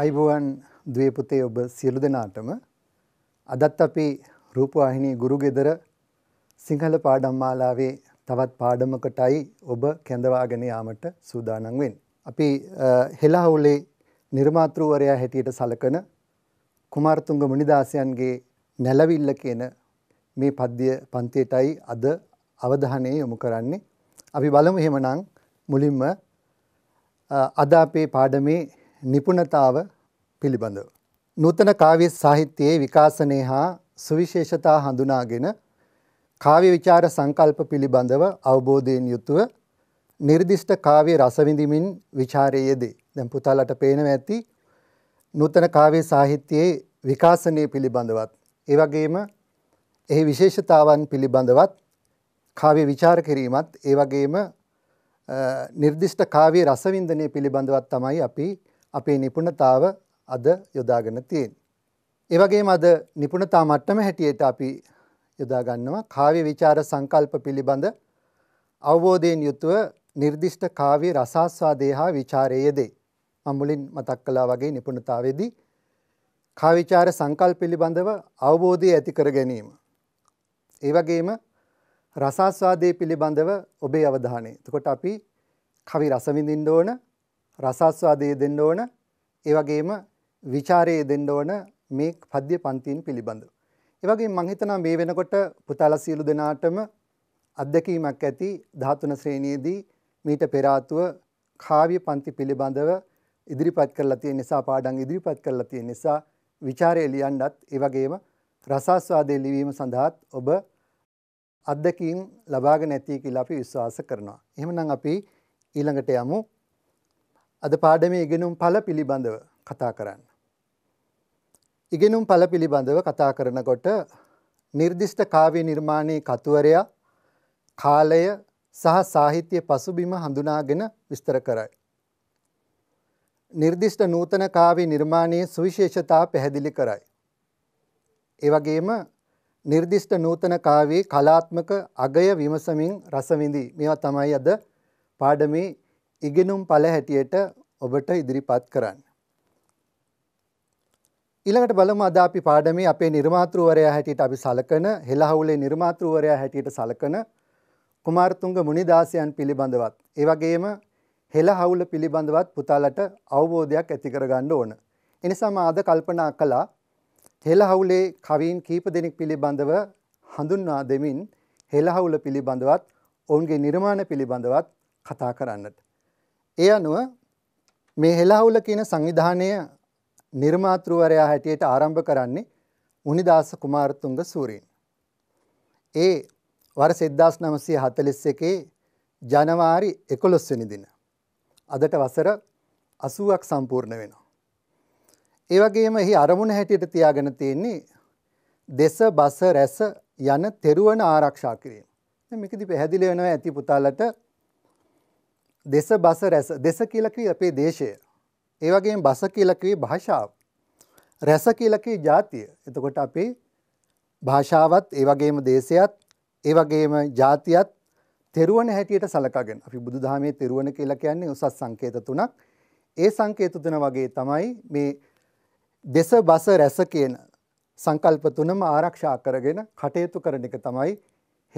අයිබුවන් දවේපුතේ ඔබ සියලු දෙනාටම අදත් අපි රූපවාහිනී ගුරුගෙදර සිංහල පාඩම් මාලාවේ තවත් පාඩමකටයි ඔබ කැඳවාගෙන යාමට සූදානම් වෙන්. අපි හෙලාහුලේ නිර්මාතෘවරයා හැටියට සලකන කුමාරතුංග මුනිදාසයන්ගේ නැලවිල්ල කියන මේ පද්‍ය පන්තියටයි අද අවධානය යොමු කරන්නේ. අපි බලමු එහෙමනම් මුලින්ම අද අපේ පාඩමේ නිපුණතාව පිළිබඳව. නූතන කාව්‍ය සාහිත්‍යයේ විකාශනය හා සුවිශේෂතා හඳුනාගෙන කාව්‍ය විචාර සංකල්ප පිළිබඳව අවබෝධයෙන් යුතුව නිර්දිෂ්ට කාව්‍ය රසවිඳමින් ਵਿਚාරයේ යෙදේ. දැන් පුතාලට පේනවා ඇති නූතන කාව්‍ය සාහිත්‍යයේ විකාශනය පිළිබඳවත් ඒ වගේම එහි විශේෂතාවන් පිළිබඳවත් කාව්‍ය විචාර කිරීමත් ඒ වගේම නිර්දිෂ්ට කාව්‍ය රසවින්දනය පිළිබඳවත් තමයි අපි අපේ නිපුණතාව අද යොදාගෙන තියෙන්. ඒවගේම අද නිපුණතා මට්ටම හැටියට අපි යොදාගන්නවා කාව්‍ය විචාර සංකල්ප පිළිබඳ අවබෝධයෙන් යුතුව නිර්දිෂ්ට කාව්‍ය රසාස්වාදය හා විචාරයේදේ. මමුලින් මතක් කලා වගේ නිපුණතාවේදී කාවිචාර සංකල් පිළිබඳව අවබෝධය ඇති කර ගැනීම. ඒවගේම රසාස්වාදය පිළිබඳව ඔබේ අවධානය. තකොට අපි කවි රසවිඳින්ඩ ඕන රසාස්වාදයේ දෙන්න ඕන ඒ වගේම ਵਿਚාරයේ දෙන්න ඕන මේ පද්‍ය පන්තින් පිළිබඳව. ඒ වගේම මම හිතනවා මේ වෙනකොට පුතාලා සියලු දෙනාටම අත්දැකීමක් ඇති 13 ශ්‍රේණියේදී මීට පෙර ආතුව කාව්‍ය පන්ති පිළිබඳව ඉදිරිපත් කරලා තියෙන නිසා පාඩම් ඉදිරිපත් කරලා තියෙන නිසා ਵਿਚාරය ලියන්නත් ඒ වගේම රසාස්වාදයේ ලිවීම සඳහාත් ඔබ අත්දැකීම් ලබාගෙන ඇති කියලා අපි විශ්වාස කරනවා. එහෙමනම් අපි ඊළඟට යමු අද පාඩමේ ඉගෙනුම් පල පිළිබඳව කතා කරන්න. ඉගෙනුම් පල පිළිබඳව කතා කරනකොට නිර්දිෂ්ට කාව්‍ය නිර්මාණයේ කතුවරයා කාලය සහ සාහිත්‍ය පසුබිම හඳුනාගෙන විස්තර කරයි. නිර්දිෂ්ට නූතන කාව්‍ය නිර්මාණයේ සුවිශේෂතා පැහැදිලි කරයි. ඒවගේම නිර්දිෂ්ට නූතන කාවේ කලාත්මක අගය විමසමින් රසවිඳී මේවා තමයි අද පාඩමේ ඉගෙනුම් පල හැටියට ඔබට ඉදිරිපත් කරන්න. ඊළඟට බලමු අද අපි පාඩමේ අපේ නිර්මාතෘවරයා හැටියට අපි සලකන හෙළහවුලේ නිර්මාතෘවරයා හැටියට සලකන කුමාරතුංග මුනිදාසයන් පිළිබඳවත් ඒ වගේම හෙළහවුල පිළිබඳවත් පුතාලට අවබෝධයක් ඇති කරගන්න ඕන. එනිසා මා අද කල්පනා කළා හෙළහවුලේ කවීන් කීප දෙනෙක් පිළිබඳව හඳුන්වා දෙමින් හෙළහවුල පිළිබඳවත් ඔවුන්ගේ නිර්මාණ පිළිබඳවත් කතා කරන්නට. ඒ අනුව මේ හෙලාහුල කියන සංවිධානය නිර්මාතෘවරයා හැටියට ආරම්භ කරන්නේ උනිදාස කුමාරතුංග සූරීන්. ඒ වර සෙද්දාස් නමසය හතලිස් එකේ ජනවාරි එකොළොස්වනි දින. අදට වසර අසුවක් සම්පූර්ණ වෙනවා. ඒවගේම එහි අරමුණ හැටියට තියාගෙන තියෙන්නේ දෙස බස රැස යන තෙරුවන ආරක්ෂා කිරීම. මිකදි පැහැදිලි වෙනවා ඇති පුතාලට දෙස බස රැස දෙස කියලකී අපේ දේශය. ඒවගේ බස කියලකවී භාෂාව. රැස කියලකී ජාතිය එතකොට අපේ භාෂාවත් ඒවගේම දේශයත් ඒවගේම ජාතියත් තෙරුවන හැටියට සලකගෙන් අපි බුදුදහමේ තෙරුවන කියලා කියන්නේ උසස් සංකේත තුනක් ඒ සංකේත තුන වගේ තමයි මේ දෙස බස රැස කියන සංකල්ප තුනම ආරක්ෂා කරගෙන කටයුතු කරන එක තමයි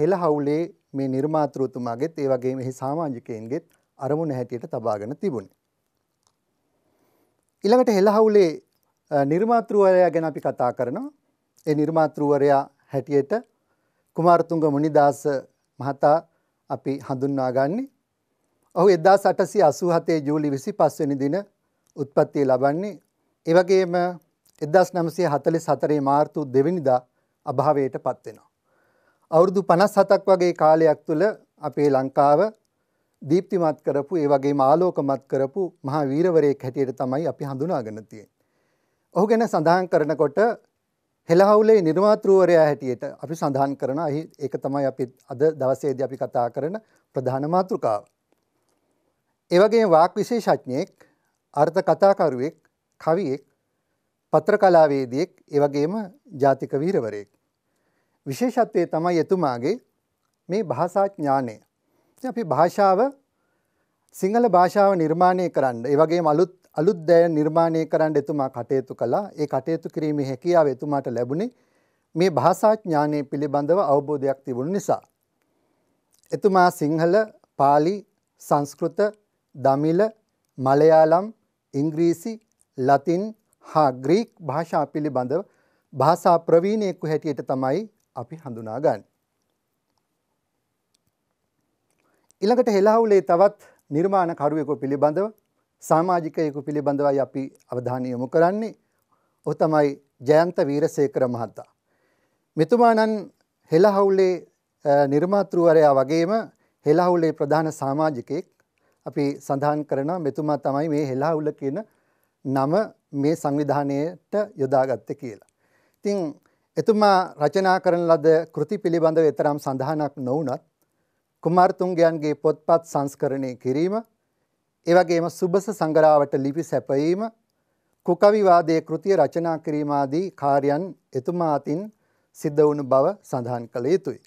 හෙළ හවුලේ මේ නිර්මාතෘතුමාගෙත් ඒ වගේම එහි සමාජිකයන්ගෙත් අරමුණ හැටියට තබාගෙන තිබුණේ. ඊළඟට හෙළහවුලේ නිර්මාතෘවරයා ගැන අපි කතා කරනවා. ඒ නිර්මාතෘවරයා හැටියට කුමාරතුංග මුනිදාස මහතා අපි හඳුන්වා ගන්නේ. ඔහු 1887 ජූලි 25 වෙනි දින උත්පත්තිය ලබන්නේ. ඒ වගේම 1944 මාර්තු 2 වෙනිදා අභාවයට පත් වෙනවා. අවුරුදු 57ක් වගේ කාලයක් තුල අපේ ලංකාව දීප්තිමත් කරපු ඒ වගේම ආලෝකමත් කරපු මහා වීරවරයෙක් හැටියට තමයි අපි හඳුනාගෙන තියෙන්නේ. ඔහු ගැන සඳහන් කරනකොට හෙළහවුලේ නිර්මාතෘවරයා හැටියට අපි සඳහන් කරන ඒක තමයි අපි අද දවසේදී අපි කතා කරන ප්‍රධාන මාතෘකාව. ඒ වගේම වාක් විශේෂඥයෙක්, අර්ථ කතාකරුවෙක්, කවියෙක්, පත්‍ර කලාවේදියෙක්, ඒ වගේම ජාතික වීරවරයෙක්. විශේෂත්වයේ තමයි එතුමාගේ මේ භාෂා ඥානය. අපි භාෂාව සිංහල භාෂාව නිර්මාණය කරන්න ඒ වගේ අලුත් අලුත් දෑ නිර්මාණය කරන්න එතුමා කටයුතු කළා ඒ කටයුතු කිරීමේ හැකියාව එතුමාට ලැබුණේ මේ භාෂාඥානය පිළිබඳව අවබෝධයක් තිබුණු නිසා. එතුමා සිංහල පාලි සංස්කෘත දමිල මලයාලම් ඉංග්‍රීසි ලතින් හා ග්‍රීක් භාෂා පිළිබඳව භාෂා ප්‍රවීණයෙකු හැටියට තමයි අපි හඳුනාගන්න. ඉළඟට හෙලාවුලේ තවත් නිර්මාණකරුවෙකු පිළිබඳව සාමාජිකයකු පිළිබඳවයි අපි අවධානය යොමු කරන්නේ ඔහු තමයි ජයන්ත වීරසේකර මහතා. මෙතුමානන් හෙලහවුලේ නිර්මාතෘවරයා වගේම හෙලහවුලේ ප්‍රධාන සාමාජිකයෙක් අපි සඳහන් කරනවා මෙතුමා තමයි මේ හෙලහවුල කියන නම මේ සංවිධානයට යොදාගත්ත කියලා. ඉතින් එතුමා රචනා කරන ලද කෘති පිළිබඳව එතරම් සඳහනක් නොවනත් කුමාරතුංගයන්ගේ පොත්පත් සංස්කරණය කිරීම, එවැගේම සුබස සංගරාවට ලිපි සැපයීම, කුකවිවාදයේ කෘතිය රචනා කිරීම ආදී කාර්යයන් එතුමා අතින් සිද්ධ වුණු බව සඳහන් කළ යුතුය.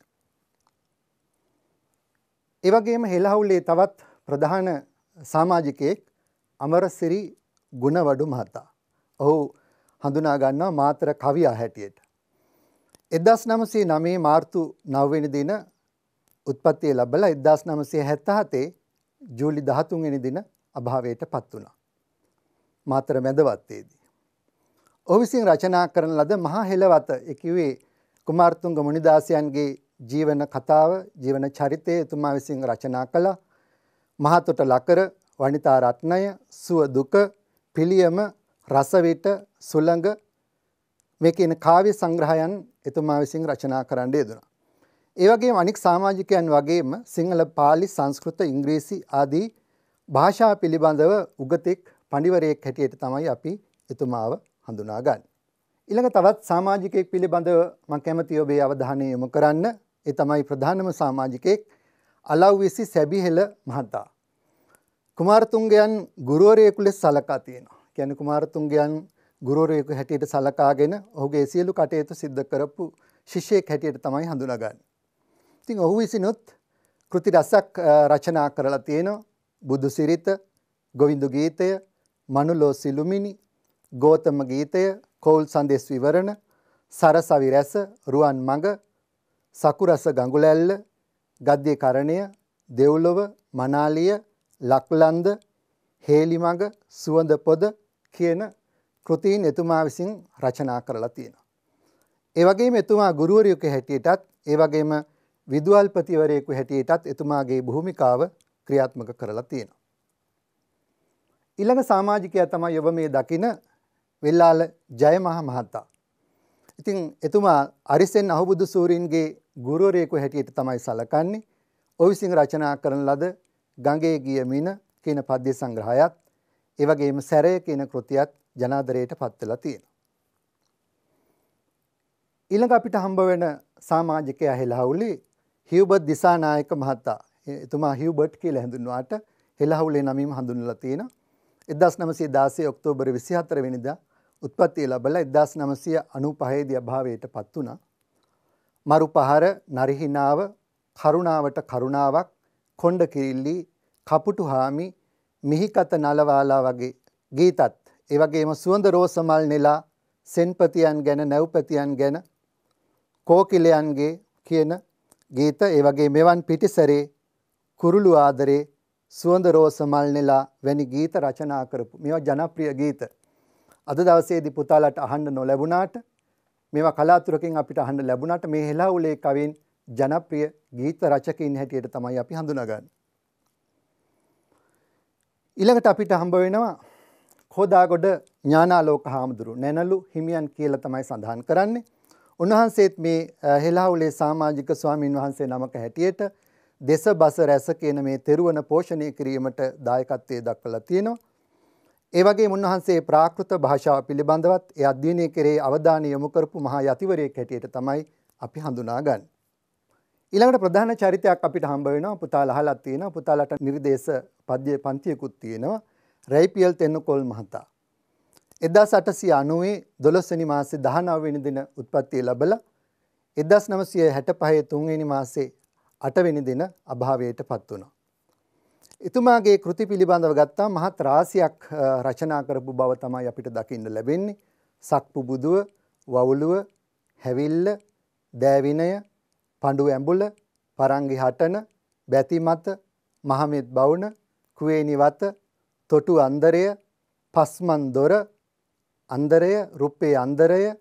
එවැගේම හෙළහවුලේ තවත් ප්‍රධාන සමාජිකයෙක් අමරසිරි ගුණවඩු මහතා. ඔහු හඳුනා ගන්නවා මාතර කවියා හැටියට. 1909 මාර්තු 9 වෙනි දින උත්පත්තිය ලැබලා 1977 ජූලි 13 වෙනි දින අභාවයට පත් වුණා. මාතර මැදවත්තේදී. ඔහු විසින් රචනා කරන ලද මහා හෙළවත එකිවේ කුමාරතුංග මුනිදාසයන්ගේ ජීවන කතාව, ජීවන චරිතය එතුමා විසින් රචනා කළා. මහතොට ලකර, වණිතා රත්නය, සුව දුක, පිළියම, රසවිත, සුළඟ මේ කියන කාව්‍ය සංග්‍රහයන් එතුමා විසින් රචනා කරන්න යෙදුණා. ඒවගේ අනික් සාමාජිකයන් වගේම සිංහල පාලි සංස්කෘත ඉංග්‍රීසි ආදී භාෂා පිළිබඳව උගතෙක් පඩිවරයෙක් හැටියට තමයි අපි එතුමාව හඳුනාගන්න. ඉළඟ තවත් සාමාජිකයෙක් පිළිබඳව මං කැමති ඔබේ අවධානය යොමු කරන්න එ තමයි ප්‍රධානම සාමාජිකයෙක් අලව්විසි සැබිහෙල මහතා. කුමාරතුන්ගයන් ගුරුවරයෙකු ලෙස් සලකා තියෙනවා. ගැන කුමාරතුන්ගයන් ගුරුවරයෙකු හැටියට සලකාගෙන ඔහුගේ සියලු කටයුතු සිද්ධ කරපු ශිෂ්‍යයෙක් හැටියට තමයි හඳුනගන්න. ඉතින් ඔහු විසිනුත් කෘති රසක් රචනා කරලා තියෙනවා බුදු සිරිත, ගොවිඳු ගීතය, මනුලෝ සිළුමිණි, ගෝතම ගීතය, කෝල් සංදේශ විවරණ, සරසවි රැස, රුවන් මඟ, සකුරස ගඟුලැල්ල, ගද්දී කරණය, දෙව්ලොව, මනාලිය, ලක්ලන්ද, හේලි මඟ, සුවඳ පොද කියන කෘතීන් එතුමා විසින් රචනා කරලා තියෙනවා. ඒ වගේම එතුමා ගුරුවරයෙකු හැටියටත් ඒ වගේම විදුවල්පතිවරයෙකු හැටියටත් එතුමාගේ භූමිකාව ක්‍රියාත්මක කරලා තියෙනවා. ඊළඟ සමාජිකයා තමයි ඔබ මේ දකින වෙල්ලාල ජයමහ මහතා. ඉතින් එතුමා අරිසෙන් අහුබුදු සූරීන්ගේ ගුරුවරයෙකු හැටියට තමයි සලකන්නේ. ඔවිසිං රචනා කරන ලද ගඟේ ගිය මින කියන පද්‍ය සංග්‍රහයත් ඒ වගේම සැරය කියන කෘතියත් ජනාදරයට පත් වෙලා තියෙනවා. ඊළඟ අපිට හම්බ වෙන සමාජිකයා හෙළහවුලි හිව්බත් දිසානායක මහත්තා එතුමා හිව්බට් කියල හැඳුන්වාට හෙළහවුලේ නමින් හඳුන්ල තියෙන එදස් නමසේ දාසේ ඔක්තෝබර විසි හතර වෙනිද උත්පත්තිය ලබල එදස් නමසය අනු පහේදිය භාවයට පත් වුණ. මරු පහර නරිහිනාව කරුණාවට කරුණාවක් කොන්්ඩ කිරිල්ලි කපුටු හාමි මිහිකත නලවාලා වගේ ගීතත් ඒවගේම සුවඳ රෝසමල් නෙලා සෙන්පතියන් ගැන නැව්පතියන් ගැන කෝකිලයන්ගේ කියන ගීත ඒ වගේ මෙවන් පිටිසරේ කුරුළු ආදරේ සුවඳ රෝස මල් නෙලා වැනි ගීත රචනා කරපු මේවා ජනප්‍රිය ගීත. අද දවසේදී පුතාලට අහන්න නොලැබුණාට මේවා කලාතුරකින් අපිට අහන්න ලැබුණාට මේ හෙළාවුලේ කවින් ජනප්‍රිය ගීත රචකයින් හැටියට තමයි අපි හඳුනාගන්නේ. ඊළඟට අපිට හම්බ වෙනවා හෝදාගොඩ ඥානාලෝක හාමුදුරු නැනලු හිමියන් කියලා තමයි සඳහන් කරන්නේ. උන්වහන්සේත් මේ හෙලාවුලේ සමාජික ස්වාමින් වහන්සේ නමක හැටියට දෙස බස රැස කියන මේ තෙරුවන පෝෂණය කිරීමට දායකත්වයේ දක්වලා තියෙනවා. ඒ වගේම උන්වහන්සේ ප්‍රාකෘත භාෂාව පිළිබඳවත් ඒ අධ්‍යයනය කෙරේ අවධානය යොමු කරපු මහා යතිවරයෙක් හැටියට තමයි අපි හඳුනාගන්නේ. ඊළඟට ප්‍රධාන චරිතයක් අපිට හම්බ වෙනවා පුතාලා අහලක් තියෙනවා පුතාලට නිර්දේශ පද්‍ය පන්තියකුත් තියෙනවා රයිපියල් තෙන්නකෝල් මහතා එදස් අටසිය අනුවේ දොළොස්වනි මාසේ දහනවවෙනි දින උත්පත්තිය ලබලා එදස් නවසිය හැට පහය තුන්වෙනි මාසේ අටවෙනි දින අභාවයට පත් වුණා. එතුමාගේ කෘති පිළිබඳව ගත්තා මහත් රාසියක් රචනා කරපු බව තමයි අපිට දකින්න ලැබෙන්නේ. සක්පු බුදුව, වවුලුව, හැවිල්ල, දෑවිනය, පඬු ඇඹුල, පරංගි හටන, බැතිමත, මහමෙත් බවුන, කුවේනි වත, තොටු අන්දරය, පස්මන් දොර අන්දරය රුප්පේ අන්දරය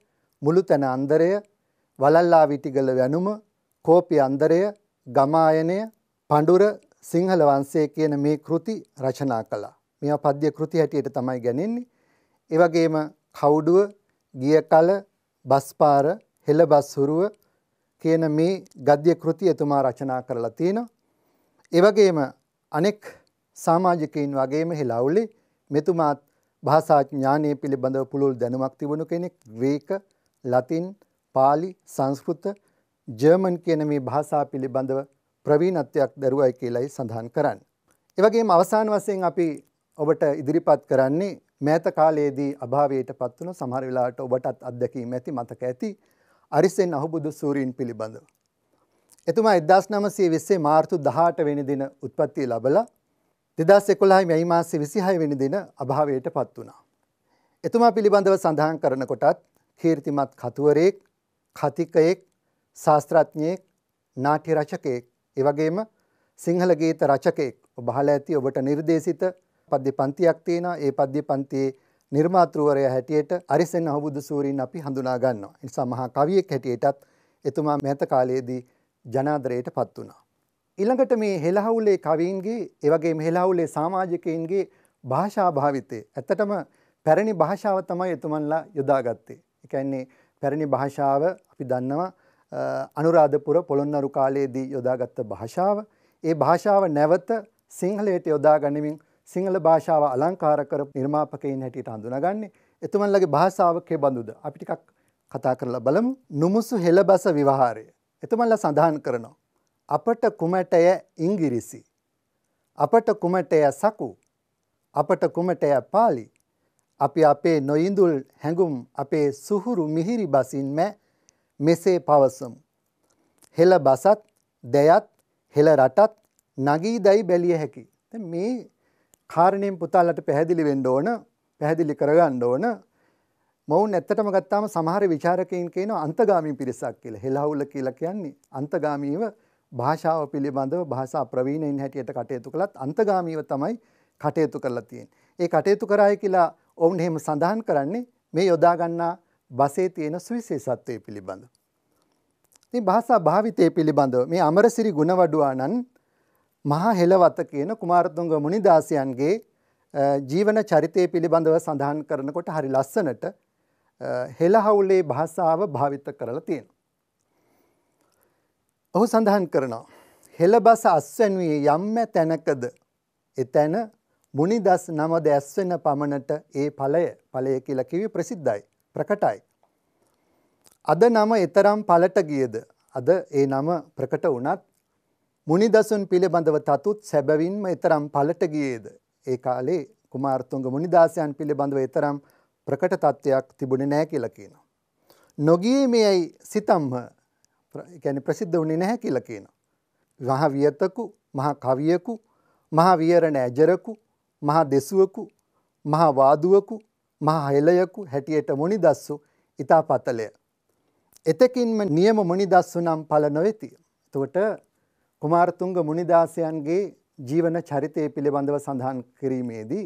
මුළුතැන අන්දරය වලල්ලා විටිගල වැනුම කෝපි අන්දරය ගමායනය පඩුර සිංහල වන්සේ කියන මේ කෘති රචනා කලා මෙ පද්‍ය කෘති හැටියට තමයි ගැනෙන්නේ එවගේම කවුඩුව ගිය කල බස්පාර හෙළ බස්හුරුව කියන මේ ගද්‍ය කෘති එතුමා රචනා කරලා තියෙන එවගේම අනෙක් සාමාජිකයින් වගේම හෙලවුලි මෙතුමාත් භාෂා ඥානය පිළිබඳව පුළුල් දැනුමක් තිබුණු කෙනෙක් Greek Latin Pali Sanskrit German කියන මේ භාෂා පිළිබඳව ප්‍රවීණත්වයක් දරුවයි කියලයි සඳහන් කරන්න. එවගේම අවසාන වශයෙන් අපි ඔබට ඉදිරිපත් කරන්නේ මෑත කාලයේදී අභාවයට පත් වුණු සමහර වෙලාවට ඔබටත් අත්දැකීම් ඇති මතක ඇති අරිසෙන් අහුබුදු සූරීන් පිළිබඳව. එතුමා 1920 මාර්තු 18 වෙනි දින උත්පත්ති ලැබලා දෙදස් එකොළහයි මැයි මාසේ විසිහය වෙනි දින අභාවයට පත් වුණා. එතුමා පිළිබඳව සඳහන් කරනකොටත් කීර්තිමත් කතුවරයෙක් කතිකයෙක් ශාස්ත්‍රඥයෙක් නාට්‍ය රචකයෙක් එවගේම සිංහල ගීත රචකයෙක් ඔබහල ඇති ඔබට නිර්දේශිත පද්‍ය පන්තියක් තියෙනවා ඒ පද්‍ය පන්තියේ නිර්මාතෘවරයා හැටියට අරිසෙන් අහුබුදු සූරීන් අපි හඳුනා ගන්නවා. ඒ නිසා මහා කවියෙක් හැටියටත් එතුමා මෑත කාලයේදී ජනාදරයට පත් වුණා. ඊළඟට මේ හෙළහවුලේ කවීන්ගේ එවගේම හෙළහවුලේ සමාජිකයින්ගේ භාෂා භාවිතය ඇත්තටම පැරණි භාෂාව තමයි එතුමන්ලා යොදාගත්තේ. ඒ කියන්නේ පැරණි භාෂාව අපි දන්නවා අනුරාධපුර පොළොන්නරු කාලයේදී යොදාගත්ත භාෂාව. ඒ භාෂාව නැවත සිංහලයට යොදා ගනිමින් සිංහල භාෂාව අලංකාර කරපු නිර්මාපකයින් හැටියට හඳුනාගන්නේ. එතුමන්ලගේ භාෂාව කෙබඳුද? අපි ටිකක් කතා කරලා බලමු. නුමුසු හෙළබස විවහාරය. එතුමන්ලා සඳහන් කරනවා අපට කුමටය ඉංගිරිසි. අපට කුමටය සකු. අපට කුමටය පාලි. අපි අපේ නොයිඳුල් හැඟුම් අපේ සුහුරු මිහිරි බසින්ම මෙසේ පවසමු. හෙළ බසත් දෙයත් හෙළ රටත් නගී දැයි බැලිය හැකි. මේ කාරණයෙන් පුතාලට පැහැදිලි වෙන්න ඕන පැහැදිලි කරගන්න ඕන මොවුන් ඇත්තටම ගත්තාම සමහර විචාරකයන් කියන අන්තගාමී පිරිසක් කියලා. හෙළහුල කියලා කියන්නේ අන්තගාමීව භාෂාව පිළිබඳව භාෂා ප්‍රවීණයින් හැටියට කටයුතු කළත් අන්තගාමීව තමයි කටයුතු කරලා තියෙන්නේ. ඒ කටයුතු කරායි කියලා ඔවුන් එහෙම සඳහන් කරන්නේ මේ යොදා ගන්නා බසේ තියෙන සුවිශේෂත්වය පිළිබඳව. ඉතින් භාෂා භාවිතය පිළිබඳව මේ අමරසිරි ගුණවඩුවාණන් මහා හෙළවත කියන කුමාරතුංග මුනිදාසයන්ගේ ජීවන චරිතය පිළිබඳව සඳහන් කරනකොට හරි ලස්සනට හෙළහවුලේ භාෂාව භාවිත කරලා තියෙනවා. ඔහු සඳහන් කරනවා. හෙළබස අස්වැනුයේ යම්ම තැනකද එතැන මුනිදස් නමද ඇස්වෙන පමණට ඒ ඵලය ඵලය කියලා කිවි ප්‍රසිද්ධයි ප්‍රකටයි. අද නම එතරම් ඵලට ගියද අද ඒ නම ප්‍රකට වුණත් මුනිදසුන් පිළිබඳව තතුත් සැබවින්ම එතරම් ඵලට ගියේද ඒ කාලේ කුමාරතුංග මුනිදාසයන් පිළිබඳව එතරම් ප්‍රකට තත්ත්වයක් තිබුණේ නැහැ කියලා කියනවා. නොගියේ මේයි සිතම්හ ගැන ප්‍රසිද්ධ වුණේ නැහැ කියලා කියනවා. මහා වියතකු මහා කවියකු මහා වියරණ ඇජරකු මහා දෙසුවකු මහා වාදුවකු මහා හෙලයකු හැටියට මොනිදස්සු ඉතා පතලය. එතකින්ම නියම මොනිදස්සු නම් පල නොවෙති. එතකොට කුමාරතුංග මුනිදාසයන්ගේ ජීවන චරිතය පිළිබඳව සඳහන් කිරීමේදී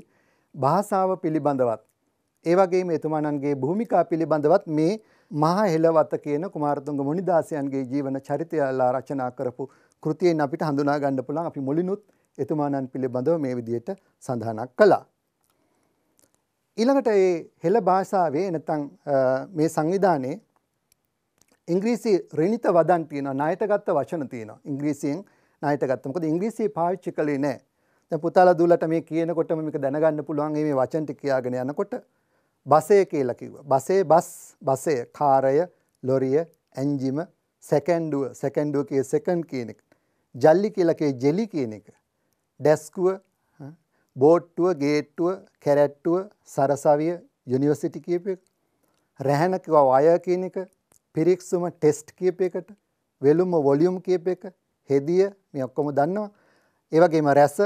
භාෂාව පිළිබඳවත් ඒ වගේම එතුමාණන්ගේ භූමිකා පිළිබඳවත් මේ මහා හෙළවත කියන කුමාරතුංග මොනිදාසයන්ගේ ජීවන චරිතයලා රචනා කරපු කෘතියෙන් අපිට හඳුනා ගන්න පුළුවන් අපි මුලිනුත් එතුමාණන් පිළිබඳව මේ විදිහට සඳහනක් කළා. ඊළඟට ඒ හෙළ භාෂාවේ නැත්නම් මේ සංවිධානයේ ඉංග්‍රීසි රිණිත වදන් තියෙනවා ණයටගත් වචන තියෙනවා ඉංග්‍රීසියෙන් ණයටගත්ත මොකද ඉංග්‍රීසි පාවිච්චි කළේ නැහැ දැන් පුතාලා දුවලට මේ කියනකොටම මේක දැනගන්න පුළුවන් මේ වචන ටික කියාගෙන යනකොට බසය කියලා කිව්වා. බසේ බස් බසය කාරය ලොරිය ඇන්ජිම සැකන්ඩුව සැකන්ඩුව කිය සෙකන්ඩ් කියන එක. ජල්ලි කියලකේ ජෙලි කියන එක. ඩැස්කුව බෝට්ටුව ගේට්ටුව කැරැට්ටුව සරසවිය යුනිවර්සිටි කියප එක. රැහැණකිව අය කියන එක පිරික්සුම ටෙස්ට් කියප එකට වෙළුම වොලියුම් කියප එක හෙදිය මේ ඔක්කොම දන්නවා. ඒවගේම රැස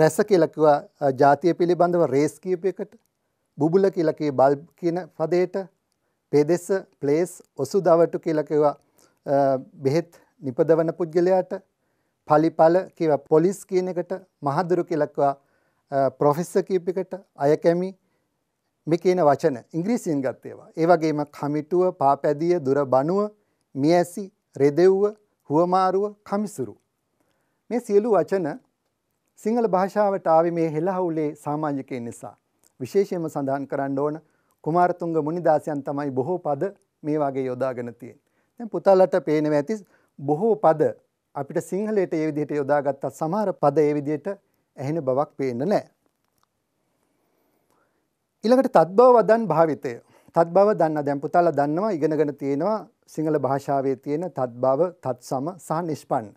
රැස කියලකවා ජාතිය පිළිබඳව රේස් කියප එකට බුබුල කියලා කිව්වේ බල්බ් කියන පදයට, පෙදෙස, ප්ලේස්, ඔසුදවටු කියලා කිව්වා බෙහෙත් නිපදවන පුද්ගලයාට, ඵලිඵල කියව පොලිස් කියන එකට, මහදුරු කියලා කිව්වා ප්‍රොෆෙසර් කීප එකට, අයකැමි මේ කියන වචන ඉංග්‍රීසියෙන් ගත් ඒවා. ඒ වගේම කමිටුව, පාපැදිය, දුර බණුව, මියැසි, රෙදෙව්ව, හුවමාරුව, කමිසුරු. මේ සියලු වචන සිංහල භාෂාවට ආවේ මේ හෙළහවුලේ සාමාජිකයන් නිසා. විශේෂයෙන්ම සඳහන් කරන්න ඕන කුමාරතුංග මුනිදාසයන් තමයි බොහෝ පද මේ වගේ යොදාගෙන තියෙන. දැන් පුතාලට පේනවා ඇති බොහෝ පද අපිට සිංහලයට ඒ විදිහට යොදාගත්තා සමහර පද ඒ විදිහට ඇහෙන බවක් පේන්න නැහැ. ඊළඟට තත්බව වදන් භාවිතය. තත්බව දන්න දැන් පුතාලා දන්නවා ඉගෙනගෙන තියෙනවා සිංහල භාෂාවේ තියෙන තත්බව, තත්සම සහ නිෂ්පන්න.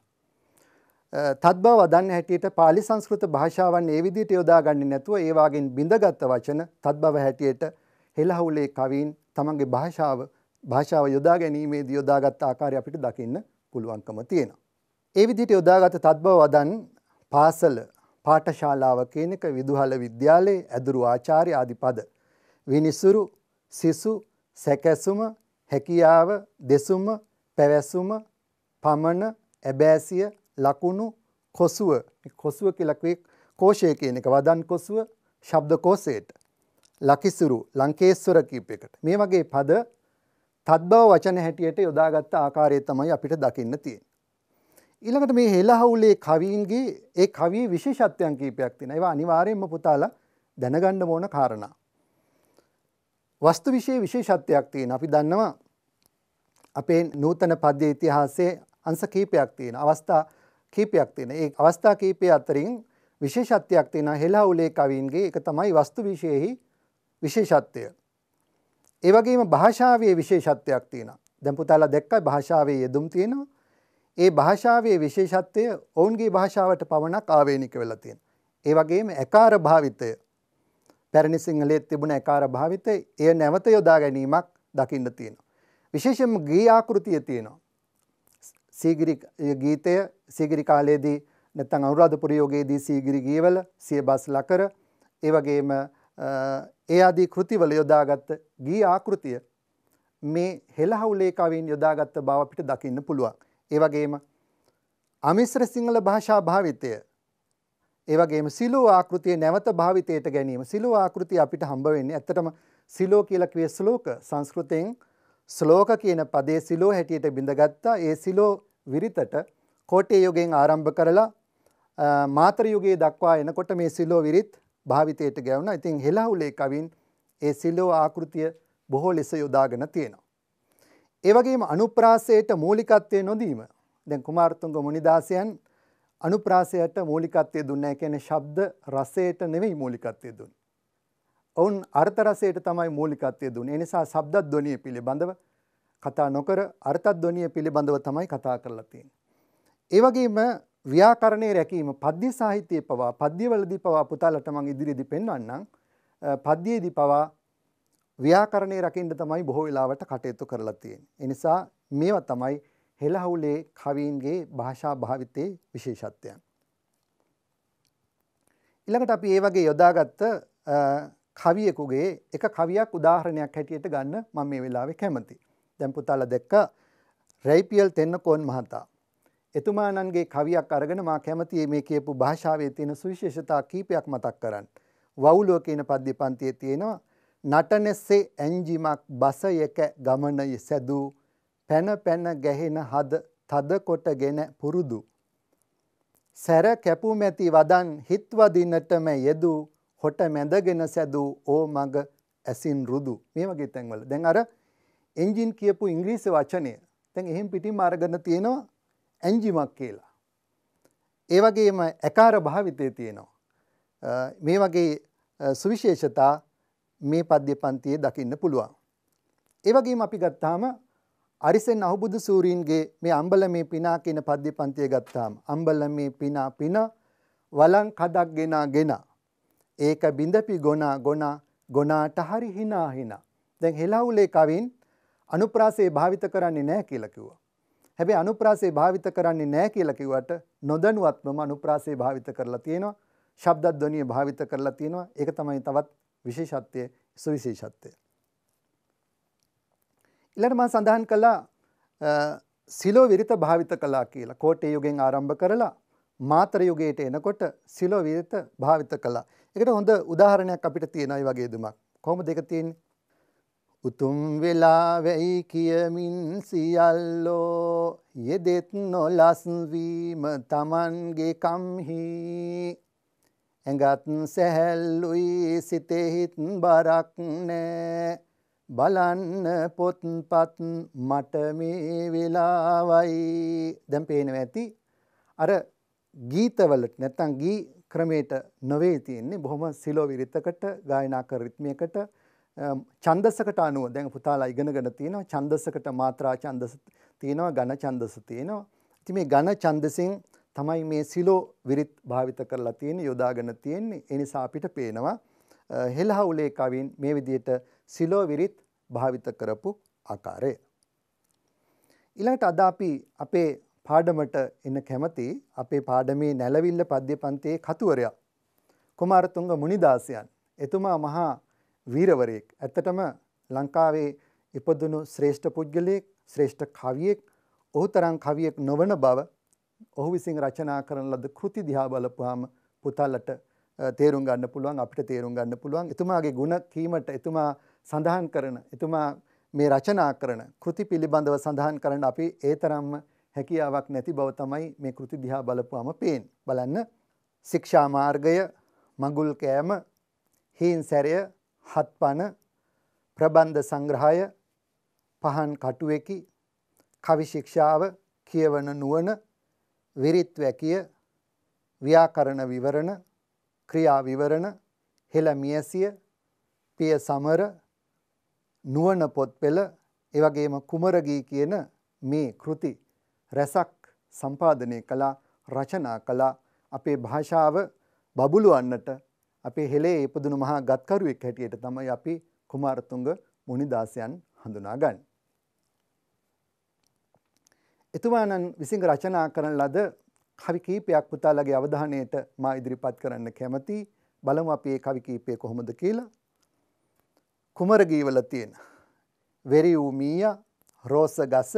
තත්බව වදන්න හැටියට පාලි සංස්කෘත භාෂාවන් ඒ විදිහට යොදාගන්නේ නැතුව ඒ වගේන් බිඳගත් වචන තත්බව හැටියට හෙළහවුලේ කවීන් තමන්ගේ භාෂාව භාෂාව යොදා ගැනීමේදී යොදාගත් ආකාරය අපිට දකින්න පුළුවන්කම තියෙනවා. ඒ විදිහට යොදාගත් තත්බව වදන් පාසල පාඨශාලාව කියන එක විදුහල විද්‍යාලයේ ඇදුරු ආචාර්ය ආදී පද විනිසුරු සිසු සැකැසුම හැකියාව දෙසුම පැවැසුම පමණ ඇබෑසිය ලකුණු කොසුව කොසුව කියලකේ කෝෂය කියන එක වදන් කොසුව ශබ්ද කෝසයට ලකිසුරු ලංකේස්වර කීපයකට මේ වගේ පද තත්බව වචන හැටියට යොදාගත්ත ආකාරය තමයි අපිට දකින්න තියෙන. ඊළඟට මේ හෙළහවුලේ කවීන්ගේ ඒ කවී විශේෂත්වයන් කීපයක් තියෙන. ඒවා අනිවාර්යයෙන්ම පුතාලා දැනගන්න ඕන කාරණා. වස්තු විශේෂ විශේෂත්වයක් තියෙන. අපි දන්නවා අපේ නූතන පද්‍ය ඉතිහාසයේ අංශ කීපයක් තියෙන. අවස්ථා කීපයක් තියෙන. ඒ අවස්ථා කීපය අතරින් විශේෂත්වයක් තියෙනවා හෙළා උලේ කවීන්ගේ එක තමයි වස්තු විශේෂෙහි විශේෂත්වය. ඒ වගේම භාෂාවේ විශේෂත්වයක් තියෙනවා. දැන් පුතාලා දැක්කයි භාෂාවේ යෙදුම් තියෙනවා. ඒ භාෂාවේ විශේෂත්වය ඔවුන්ගේ භාෂාවට පමණක් ආවේනික වෙලා තියෙනවා. ඒ වගේම ඇකාර භාවිතය පැරණි සිංහලයේ තිබුණ ඇකාර භාවිතය එය නැවත යොදා ගැනීමක් දකින්න තියෙනවා. විශේෂයෙන්ම ගී ආකෘතිය තියෙනවා. සීගිරි ගීතය සීගිරි කාලයේදී නැත්නම් අනුරාධපුර යෝගයේදී සීගිරි ගීවල සියබස් ලකර ඒ වගේම ඒ ආදී කෘතිවල යොදාගත් ගී ආකෘතිය මේ හෙළහවුලේ කවීන් යොදාගත් බව අපිට දකින්න පුළුවන්. ඒ වගේම අමිශ්‍ර සිංහල භාෂා භාවිතය ඒවගේම සිලෝ ආකෘතිය නැවත භාවිතයට ගැනීම සිලෝ ආකෘතිය අපිට හම්බ වෙන්නේ ඇත්තටම සිලෝ කියලා කිව්වේ ශ්ලෝක සංස්කෘතෙන් ශ්ලෝක කියන පදේ සිලෝ හැටියට බිඳගත්තා. ඒ සිලෝ විරිතට කෝටි යුගයෙන් ආරම්භ කරලා මාතර යුගයේ දක්වා එනකොට මේ සිලෝ විරිත් භාවිතයට ගැවුණා. ඉතින් හෙළහුලේ කවින් ඒ සිලෝ ආකෘතිය බොහෝ ලෙස යොදාගෙන තියෙනවා. ඒ වගේම අනුප්‍රාසයට මූලිකත්වය නොදීම. දැන් කුමාරතුංග මුනිදාසයන් අනුප්‍රාසයට මූලිකත්වය දුන්නේ කියන්නේ ශබ්ද රසයට නෙවෙයි මූලිකත්වය දුන්නේ. ඔවුන් අර්ථරසයට තමයි මූලිකත්වය දුන්නේ. ඒ නිසා ශබ්ද ධ්වනිය පිළිබඳව කතා නොකර අර්ථ ධ්වනිය පිළිබඳව තමයි කතා කරලා තියෙන්නේ. ඒ වගේම ව්‍යාකරණයේ රැකීම පද්‍ය සාහිත්‍යයේ පවා පද්‍යවලදී පවා පුතාලට මම ඉදිරියේදී පෙන්වන්නම්. පද්‍යයේදී පවා ව්‍යාකරණයේ රකින්න තමයි බොහෝ වෙලාවට කටයුතු කරලා තියෙන්නේ. ඒ නිසා මේවා තමයි හෙළහවුලේ කවීන්ගේ භාෂා භාවිතයේ විශේෂත්වයන්. ඊළඟට අපි ඒ වගේ යොදාගත්ත කවියෙකුගේ එක කවියක් උදාහරණයක් හැටියට ගන්න මම මේ වෙලාවේ කැමති. දැන් පුතාලා දැක්ක රයිපියල් තෙන්නකෝන් මහතා. එතුමාණන්ගේ කවියක් අරගෙන මා කැමති මේ කියපු භාෂාවේ තියෙන සුවිශේෂතා කීපයක් මතක් කරන්න. වවුලෝ කියන පද්‍ය පන්තියේ තියෙනවා නටනෙස්සේ ඇංජිමක් බස එක ගමනය සැදූ පැන පැන ගැහෙන හද තද කොටගෙන පුරුදු. සැර කැපුමැති වදන් හිත්වදිනටම යෙදූ හොට මැඳගෙන සැදූ ඕ මඟ ඇසින් රුදු මේ වගේ තැන්වල දැන් අර එන්ජින් කියපු ඉංග්‍රීසි වචනය තැන් එහෙම පිටින් අරගන්න තියෙනවා ඇන්ජිමක් කියලා. ඒ වගේම ඇකාර භාවිතය තියෙනවා. මේ වගේ සුවිශේෂතා මේ පද්‍ය පන්තියේ දකින්න පුළුවන්. ඒ වගේම අපි ගත්තාම අරිසෙන් අහුබුදු සූරීන්ගේ මේ අම්බල මේ පිනා කියන පද්‍ය පන්තිය ගත්තාම අම්බල මේ පිනා පිනා වලන් කඩක් ගෙනා ගෙනා ඒක බිඳපි ගොනා ගොනා ගොනාට හරි හිනා හිනා. දැන් හෙලාහුලේ කවින් අනුප්‍රාසයේ භාවිත කරන්නේ නැහැ කියලා කිව්වා. හැබැයි අනුප්‍රාසයේ භාවිත කරන්නේ නැහැ කියලා කිව්වට නොදැනුවත්වම අනුප්‍රාසයේ භාවිත කරලා තියෙනවා. ශබ්ද ධ්වනිය භාවිත කරලා තියෙනවා. ඒක තමයි තවත් විශේෂත්වය සුවිශේෂත්වය. ඊළඟට මම සඳහන් කළා සිලෝ විරිත භාවිත කළා කියලා. කෝටේ යුගෙන් ආරම්භ කරලා මාතර යුගයට එනකොට සිලෝ විරිත භාවිත කළා. ඒකට හොඳ උදාහරණයක් අපිට තියෙනවා මේ වගේ දුමක්. කොහොමද ඒක තියෙන්නේ? උතුම් වෙලා වෙයි කියමින් සියල්ලෝ යෙදෙත් නොලස්වීම Tamange කම්හි ඇඟත් සැහැල්ලුයි සිතෙහිත් බරක් නෑ බලන්න පොත්පත් මට මේ වෙලාවයි දැන් පේනවා ඇති අර ගීතවලට නැත්තං ගී ක්‍රමයට නොවේ තියෙන්නේ බොහොම සිලෝ විරිතකට ගායනා කර රිද්මයකට ඡන්දසකට අනුව දැන් පුතාලා ඉගෙනගෙන තියෙනවා ඡන්දසකට මාත්‍රා ඡන්දස තියෙනවා ඝන ඡන්දස තියෙනවා. ඉතින් මේ ඝන ඡන්දසෙන් තමයි මේ සිලෝ විරිත් භාවිත කරලා තියෙන්නේ යොදාගෙන තියෙන්නේ. ඒ නිසා අපිට පේනවා හෙළහවුලේ කවින් මේ විදිහට සිලෝ විරිත් භාවිත කරපු ආකාරය. ඊළඟට අද අපි අපේ පාඩමට එන්න කැමති අපේ පාඩමේ නැලවිල්ල පද්‍ය පන්තියේ කතුවරයා. කුමාරතුංග මුනිදාසයන්. එතුමා මහා වීරවරයෙක්. ඇත්තටම ලංකාවේ ඉපදුණු ශ්‍රේෂ්ඨ පුද්ගලයෙක් ශ්‍රේෂ්ඨ කවියෙක් ඔහු තරම් කවියෙක් නොවන බව ඔහු විසින් රචනා කරන ලද කෘති දිහා බලපුවාම පුතාලට තේරුම් ගන්න පුළුවන් අපිට තේරුම් ගන්න පුළුවන් එතුමාගේ ಗುಣ කීමට එතුමා සඳහන් කරන එතුමා මේ රචනා කරන කෘති පිළිබඳව සඳහන් කරන අපි ඒ තරම්ම හැකියාවක් නැති බව තමයි මේ කෘති දිහා බලපුවාම පේන්නේ. බලන්න ශික්ෂා මාර්ගය, මඟුල් කෑම, හීන් සැරය, හත්පන, ප්‍රබන්ධ සංග්‍රහය, පහන් කටුවෙකි, කවි ශික්ෂාව, කියවන නුවණ, විරිත් වැකිය, ව්‍යාකරණ විවරණ, ක්‍රියා විවරණ, හෙළ මියසිය, පිය සමර, නුවණ පොත්පෙළ, එවැගේම කුමරගී කියන මේ කෘති රැසක් සම්පාදනය කළා රචනා කළා අපේ භාෂාව බබළුවන්නට අපේ හෙලේ ඉපදුණු මහා ගත්කරුවෙක් හැටියට තමයි අපි කුමාරතුංග මුනිදාසයන් හඳුනා ගන්න. එතුමාණන් විසින් රචනා කරන ලද කවි කීපයක් පුතාලගේ අවධානයට මා ඉදිරිපත් කරන්න කැමති බලමු අපි ඒ කවි කීපය කොහොමද කියලා. කුමරගීවල තියෙන. වෙරි වූ මීයා රෝස ගස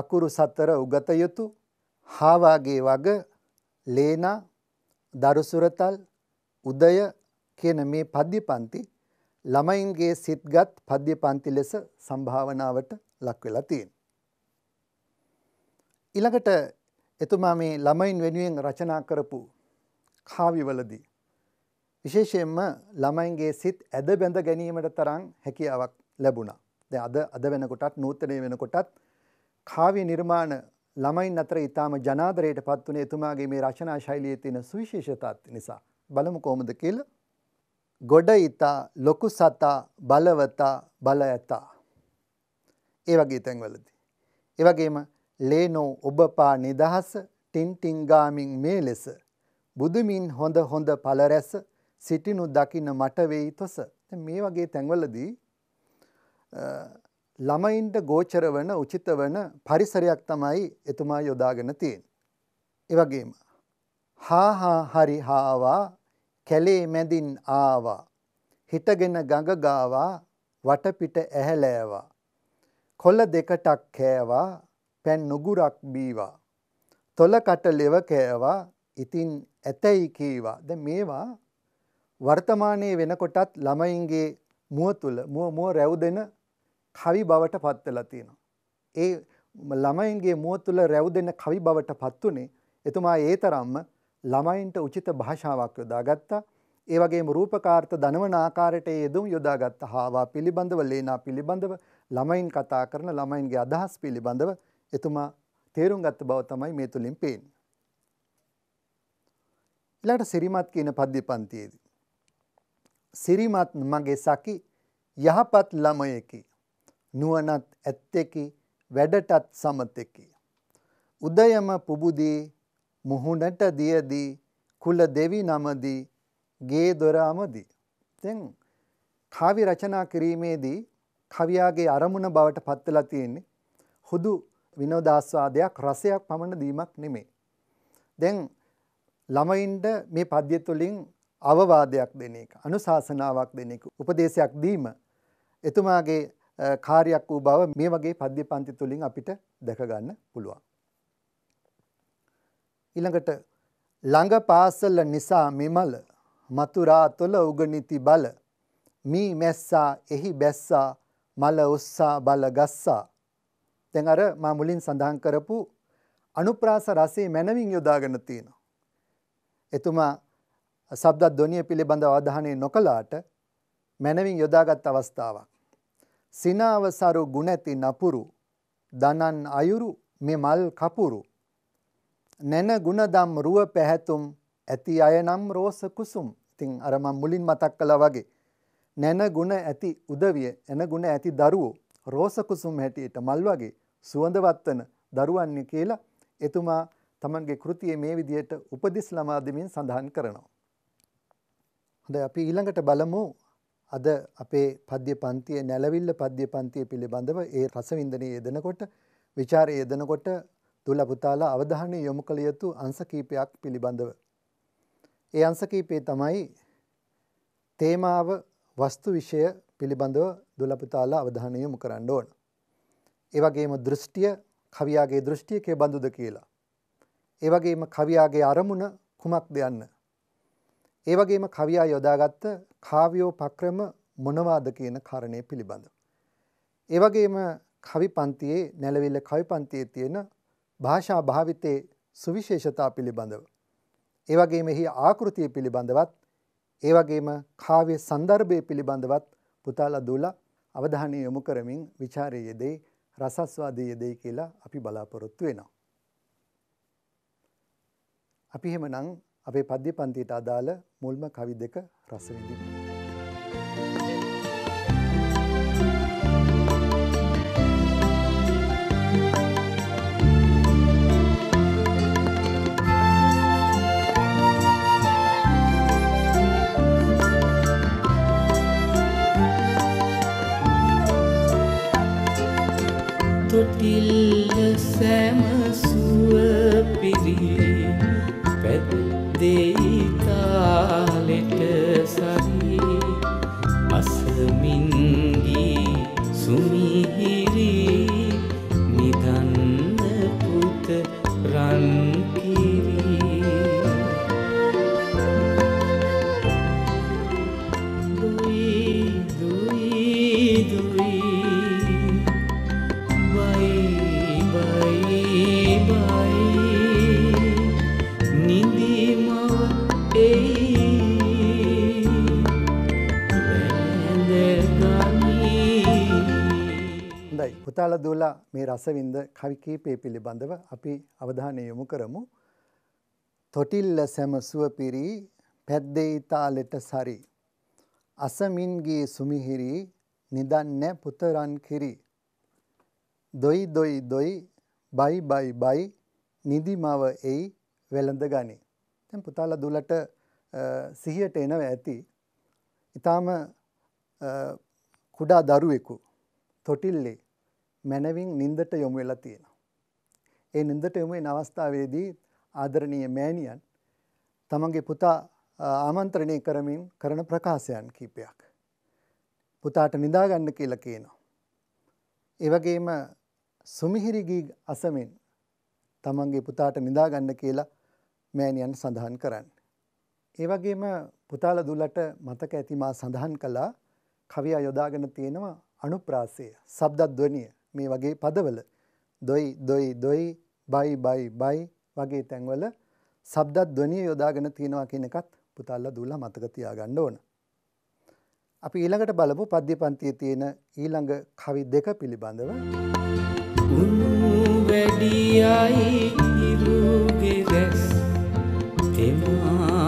අකුරු සතර උගත යුතු හාවාගේ වග ලේනා දරුසුරතල් උදය කියන මේ පද්‍ය පන්ති ළමයින්ගේ සිත්ගත් පද්‍ය පන්ති ලෙස සම්භාවනාවට ලක් වෙලා තියෙන. ඊළඟට එතුමා මේ ළමයින් වෙනුවෙන් රචනා කරපු කාවිවලදී විශේෂයෙන්ම ළමයින්ගේ සිත් ඇද බැඳ ගැනීමට තරම් හැකියාවක් ලැබුණා. දැන් අද අද වෙනකොටත් නූතනය වෙනකොටත් කාව්‍ය නිර්මාණ ළමයින් අතර ඉතාම ජනාදරයට පත් වුණේ එතුමාගේ මේ රචනා ශෛලියේ තියෙන සුවිශේෂතාත් නිසා. බලමු කොහොමද කියලා. ගොඩ ඉතා ලොකු සතා බලවතා බල ඇතා. ඒ වගේ තැන්වලදී. ඒ වගේම ලේනෝ ඔබපා නිදහස ටින්ටිංගාමින් මේ ලෙස බුදුමින් හොඳ හොඳ පල රැස සිටිනු දකින්න මට වෙයි තොස. මේ වගේ තැන්වලදී ළමයින්ට ගෝචර වන උචිත වන පරිසරයක් තමයි එතුමා යොදාගෙන තියෙන්. එවගේම. හාහා හරි හාවා කැලේ මැදින් ආවා. හිටගෙන ගඟගාවා වටපිට ඇහැලෑවා. කොල්ල දෙකටක් කෑවා පැන් නොගුරක් බීවා. තොලකට ලෙවකෑවා ඉතින් ඇතැයි කීවා. ද මේවා වර්තමානයේ වෙනකොටත් ළමයින්ගේ මුව තුළ මුව මුව රැව් දෙෙන කවි බවට පත් වෙලා තියෙනවා. ඒ ළමයින්ගේ මුව තුළ රැවුදෙන කවි බවට පත් උනේ එතුමා ඒ තරම්ම ළමයින්ට උචිත භාෂාවක් යොදාගත්තා. ඒ වගේම රූපකාර්ථ දනවන ආකාරයට ඒ යෙදුම් යොදාගත්ත හාවා පිළිබඳව ලේනා පිළිබඳව ළමයින් කතා කරන ළමයින්ගේ අදහස් පිළිබඳව එතුමා තේරුම් ගත්ත බව තමයි මේ තුලින් පේන්නේ. ඊළඟට සිරිමත් කියන පද්‍ය පන්තියේදී සිරිමත් මගේ සකි යහපත් ළමයෙකි නුවණත් ඇත්තෙකි වැඩටත් සමතෙකි. උදයම පුබුදී මුහුණට දියදී කුල දෙවි නමදී ගේ දොර අමදී. තැන් කාවි රචනා කිරීමේදී කවියාගේ අරමුණ බවට පත්වලා තියෙන්නේ හුදු විනෝදාස්වාදයක් රසයක් පමණ දීමක් නෙමේ. දැන් ළමයින්ට මේ පද්‍ය තුළින් අවවාදයක් දෙන එක, අනුශාසනාවක් දෙන එක, උපදේශයක් දීම එතුමාගේ කාර්යයක් වූ බව මේ වගේ පද්‍ය පන්ති තුලින් අපිට දැක ගන්න පුළුවන්. ඊළඟට ළඟ පාසල නිසා මෙමල මතුරා තොල උගනිති බල මී මැස්සා එහි බැස්සා මල ඔස්සා බල ගස්සා දැන් අර මා මුලින් සඳහන් කරපු අනුප්‍රාස රසයේ මනමින් යොදාගෙන තියෙනවා. එතුමා ශබ්ද ධ්වනිය පිළිබඳව අවධානය නොකළාට මනමින් යොදාගත් අවස්ථාවක්. සිනාවසරු ගුණැති නපුරු දනන් අයුරු මෙමල් කපුරු නැන ගුණදම් රුව පැහැතුම් ඇති අයනම් රෝස කුසුම් ඉතින් අර මම මුලින් මතක් කළා වගේ නැන ගුණ ඇති උදවිය එන ගුණ ඇති දරුවෝ රෝස කුසුම් හැටියට මල් වගේ සුවඳවත් වෙන දරුවන්නේ කියලා එතුමා තමන්ගේ කෘතියේ මේ විදිහට උපදෙස් ලබා දෙමින් සඳහන් කරනවා. හොඳයි අපි ඊළඟට බලමු අද අපේ පද්‍ය පන්තිය නැලවිල්ල පද්‍ය පන්තිය පිළිබඳව ඒ රසවින්දනය යෙදෙනකොට ਵਿਚාරය යෙදෙනකොට දුල පුතාලා අවධානය යොමු කළ යුතු අංශ කිහිපයක් පිළිබඳව. ඒ අංශ කිහිපේ තමයි තේමාව වස්තු විෂය පිළිබඳව දුල පුතාලා අවධානය යොමු කරන්න ඕන. ඒ වගේම දෘෂ්ටිය කවියාගේ දෘෂ්ටිය කේ බඳුද කියලා. ඒ වගේම කවියාගේ අරමුණ කුමක්ද යන්න ඒ වගේම කවියා යොදාගත්ත කාව්‍යෝපක්‍රම මොනවාද කියන කාරණය පිළිබඳ. ඒ වගේම කවි පන්තියේ නැලවිල්ල කවි පන්තියේ තියෙන භාෂා භාවිතයේ සුවිශේෂතා පිළිබඳව. ඒ වගේම එහි ආකෘතිය පිළිබඳවත් ඒ වගේම කාව්‍ය සන්දර්භය පිළිබඳවත් පුතාලා දුවලා අවධානය යොමු කරමින් ਵਿਚාරයේ යෙදෙයි රසස්වාදයේ යෙදෙයි කියලා අපි බලාපොරොත්තු වෙනවා. අපි එහෙමනම් අපේ පද්‍ය පන්තියට අදාළ මුල්ම කවි දෙක රස විඳින්න. தொட்டில் පුතාල දූලා මේ රසවින්ද කවි කීපය පිළිබඳව අපි අවධානය යොමු කරමු. තොටිල්ල සැමසුව පිරි පැද්දේ ඉතාලෙට සරි. අසමින්ගේ සුමිහිරි නිදන්න පුතරන් කිරි. දොයි දොයි දොයි බයි බයි බයි නිදිමව එයි වෙළඳ ගනී. තැන් පුතාල දුලට සිහියට එනව ඇති. ඉතාම කුඩා දරුවෙකු තොටිල්ලේ මැනවින් නින්දට යොමු වෙලා තියෙනවා. ඒ නින්දට යොමේ නවස්ථාවේදී ආදරණීය මෑණියන් තමන්ගේ පුතා ආමන්ත්‍රණය කරමින් කරන ප්‍රකාශයන් කීපයක්. පුතාට නිදාගන්න කියලා කියනවා. ඒවගේම සුමිහිරිගී අසමෙන් තමන්ගේ පුතාට නිදාගන්න කියලා මෑණියන් සඳහන් කරන්න. ඒ වගේම පුතාල දුලට මතක ඇති මා සඳහන් කළා කවියා යොදාගෙන තියෙනවා අනුප්‍රාසය, ශබ්දද්වනිය මේ වගේ පදවල දොයි දොයි දොයි බයි බයි බයි වගේ තැන්වල ශබ්දද්වනිය යොදාගෙන තියෙනවා කියන එකත් පුතාල දුල මතක තියාගන්න ඕන. අපි ඊළඟට බලමු පද්‍ය පන්තියේ තියෙන ඊළඟ කවි දෙක පිළිබඳව වැඩියයි ඉරුගෙදැස් එමා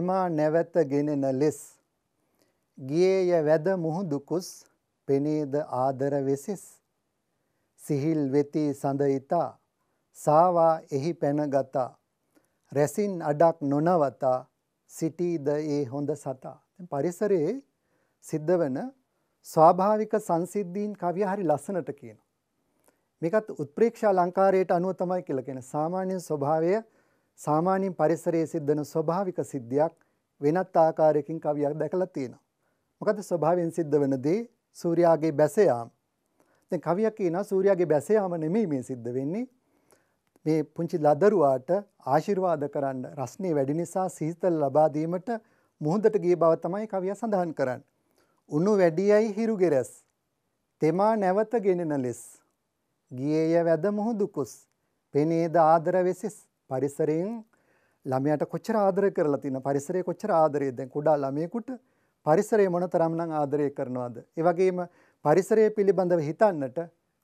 එමා නැවත ගෙනෙන ලෙස් ගියේය වැද මුහුදුකුස් පෙනේද ආදර වෙසෙස් සිහිල් වෙති සඳහිතා සාවා එහි පැනගතා රැසින් අඩක් නොනවතා සිටීද ඒ හොඳ සතා පරිසරයේ සිද්ධ වෙන ස්වාභාවික සංසිද්ධීන් කවිය හරි ලස්සනට කියනවා මේකත් උත්ප්‍රේක්ෂා ලංකාරයට අනුව තමයි කියලා කියන සාමාන්‍ය ස්වභාවය සාමාන්‍යයෙන් පරිසරයේ සිද්ධන ස්වභාවික සිද්ධියක් වෙනත් ආකාරයකින් කවියක් දැකලා තියෙනවා. මොකද ස්වභාවයෙන් සිද්ධ වෙන දේ සූර්යාගේ බැස යාම. දැන් කවියක් කියනවා සූර්යාගේ බැස යාම නෙමෙයි මේ සිද්ධ වෙන්නේ. මේ පුංචි ලදරුවාට ආශිර්වාද කරන්න රස්නේ වැඩි නිසා සීතල ලබා දීමට මුහුදට ගිය බව තමයි කවියා සඳහන් කරන්නේ. උණු වැඩියයි හිරුගෙරස්. තෙමා නැවත ගෙනෙන ලෙස්. ගියේය වැද මුහුදුකුස්. පෙනේද ආදර වෙසිස්. පරිසරයෙන් ළමයට කොච්චර ආදර කරලා තියෙන පරිසරය කොච්චර ආදරේ දැන් කුඩා ළමයෙකුට පරිසරය මොන තරම්නම් ආදරය කරනවද ඒ වගේම පරිසරය පිළිබඳව හිතන්නට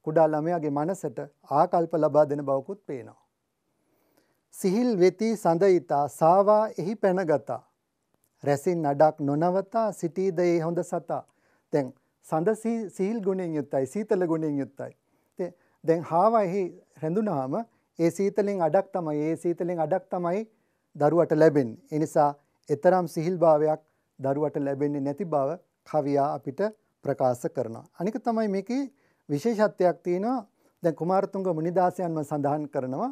කුඩා ළමයාගේ මනසට ආකල්ප ලබා දෙන බවකුත් පේනවා සිහිල් වෙති සඳයිතා සාවා එහි පැනගතා රැසින් අඩක් නොනවතා සිටීද ඒ හොඳ සතා දැන් සඳ සිහිල් ගුණෙන් යුක්තයි සීතල ගුණෙන් යුක්තයි දැන් හාවා එහි රැඳුනාම ඒ සීතලෙන් අඩක් තමයි ඒ සීතලෙන් අඩක් තමයි දරුවට ලැබෙන්නේ. ඒ නිසා එතරම් සිහිල්භාවයක් දරුවට ලැබෙන්නේ නැති බව කවියා අපිට ප්‍රකාශ කරනවා. අනික තමයි මේකේ විශේෂත්වයක් තියෙනවා. දැන් කුමාරතුංග මුනිදාසයන්ම සඳහන් කරනවා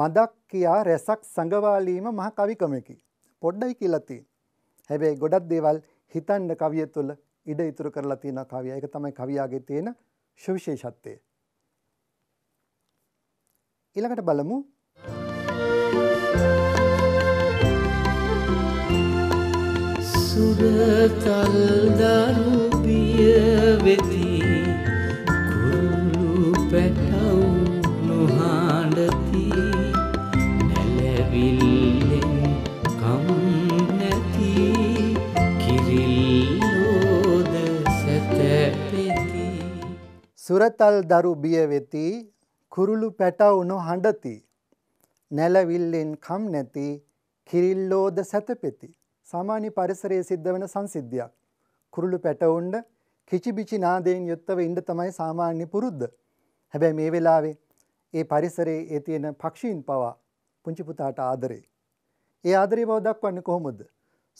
මදක් කියා රැසක් සංගවාලීම මහ කවිකමකි. පොඩ්ඩයි කියලා තියෙන. හැබැයි ගොඩක් දේවල් හිතන්න කවිය තුළ ඉඩ ඉතුරු කරලා තියෙන කවිය. ඒක තමයි කවියාගේ තියෙන සුවිශේෂත්වය. ඊළඟට බලමු සුරතල් දරු බිය වෙති කුරුළු පැටව් නොහඬති නැලවිල්ලෙන් කම් නැති කිරිල්ලෝද සැතපෙති සුරතල් දරු බිය වෙති කුරුළු පැටවුණු හඬති. නැලවිල්ලෙන් කම් නැති කිරිල්ලෝද සැතපෙති. සාමාන්‍ය පරිසරයේ සිද්ධ වන සංසිද්ධියක්. කුරුළු පැටවුන්ඩ කිචිබිචි නාදයෙන් යුත්තව ඉන්ඩ තමයි සාමාන්‍ය පුරුද්ධ. හැබැයි මේ වෙලාවේ ඒ පරිසරයේ ඒ තියෙන පක්ෂීන් පවා පුංචිපුතාට ආදරේ. ඒ ආදරේ බව දක්වන්නේ කොහොමද.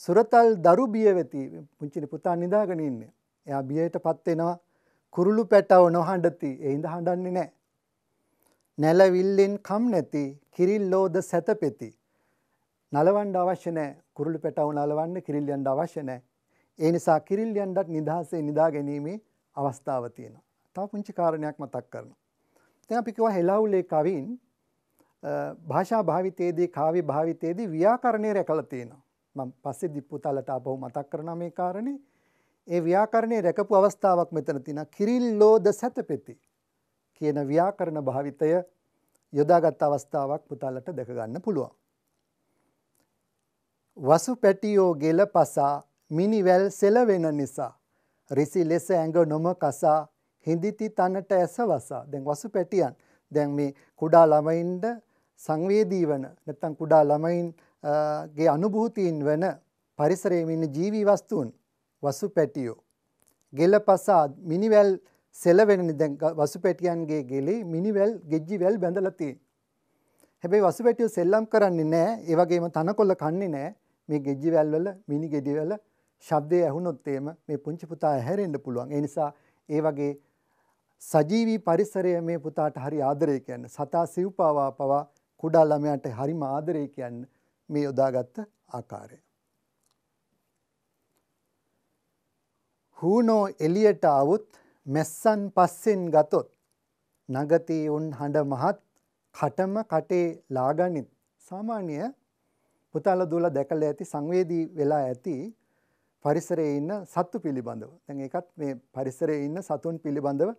සුරතල් දරු බිය වෙති පුංචිනි පුතා නිදාගෙන ඉන්නේ. එයා බියට පත්වෙනවා කුරුළු පැටව නොහඬති ඒ ඉඳ හඬන්නේ නෑ. නැලවිල්ලෙන් කම් නැති කිරිල්ලෝද සැතපෙති. නලවන්න අවශ්‍ය නැහැ. කුරුළු පැටවු නලවන්න කිරිල්ලයන්ට අවශ්‍ය නැහැ. ඒ නිසා කිරිල්ලයන්ටත් නිදහසේ නිදා ගැනීමේ අවස්ථාව තියෙනවා. තව පුංචි කාරණයක් මතක් කරනවා. දැන් අපි කිව්වා හෙළවුලේ කවින් භාෂා භාවිතයේදී කාව්‍ය භාවිතයේදී ව්‍යාකරණය රැකලා තියෙනවා. මම පස්සේ දිප්පුතලට ආපහු මතක් කරනවා මේ කාරණේ. ඒ ව්‍යාකරණේ රැකපු අවස්ථාවක් මෙතන තියෙනවා. කිරිල්ලෝද සැතපෙති. කියන ව්‍යාකරණ භාවිතය යොදාගත් අවස්ථාවක් පුතාලට දැකගන්න පුළුවන්. වසු පැටියෝ ගෙල පසා මිනිවැල් සෙලවෙන නිසා. රිසි ලෙස ඇඟ නොම කසා හිඳිති තනට ඇස වසා දැන් වසු පැටියන් දැන් මේ කුඩා ළමයින්ට සංවේදී වන නැත්තම් කුඩා ළමයින්ගේ අනුභූතීන් වන පරිසරයේ ඉන්න ජීවි වස්තුන් වසු පැටියෝ ගෙල පසා මිනිවැල් සෙලවෙනනි දැන් වසු පැටියන්ගේ ගෙලේ මිනිවැල් ගෙජ්ජිවැල් බැඳලතිය. හැබැයි වසු පැටියෝ සෙල්ලම් කරන්නේ නෑ ඒවගේම තනකොල්ල කන්නේ නෑ මේ ගෙජ්ජිවැල්වල මිනි ගෙඩිවල ශබ්දය ඇහුනොත්තේම මේ පුංචි පුතා ඇහැරෙන්ඩ පුළුවන් එනිසා ඒ වගේ සජීවී පරිසරය මේ පුතාට හරි ආදරය කියන්න සතා සිව්පාවා පවා කුඩා ළමයට හරිම ආදරය කියන්න මේ යොදාගත්ත ආකාරය. හූනෝ එලියට අවුත් මැස්සන් පස්සෙන් ගතොත් නගතේ උන් හඬ මහත් කටම කටේ ලාගනිත් සාමාන්‍ය පුතාල දුවලා දැකලා ඇති සංවේදී වෙලා ඇති පරිසරයේ ඉන්න සත්තු පිළිබඳව. දැන් ඒකත් මේ පරිසරයේ ඉන්න සතුන් පිළිබඳව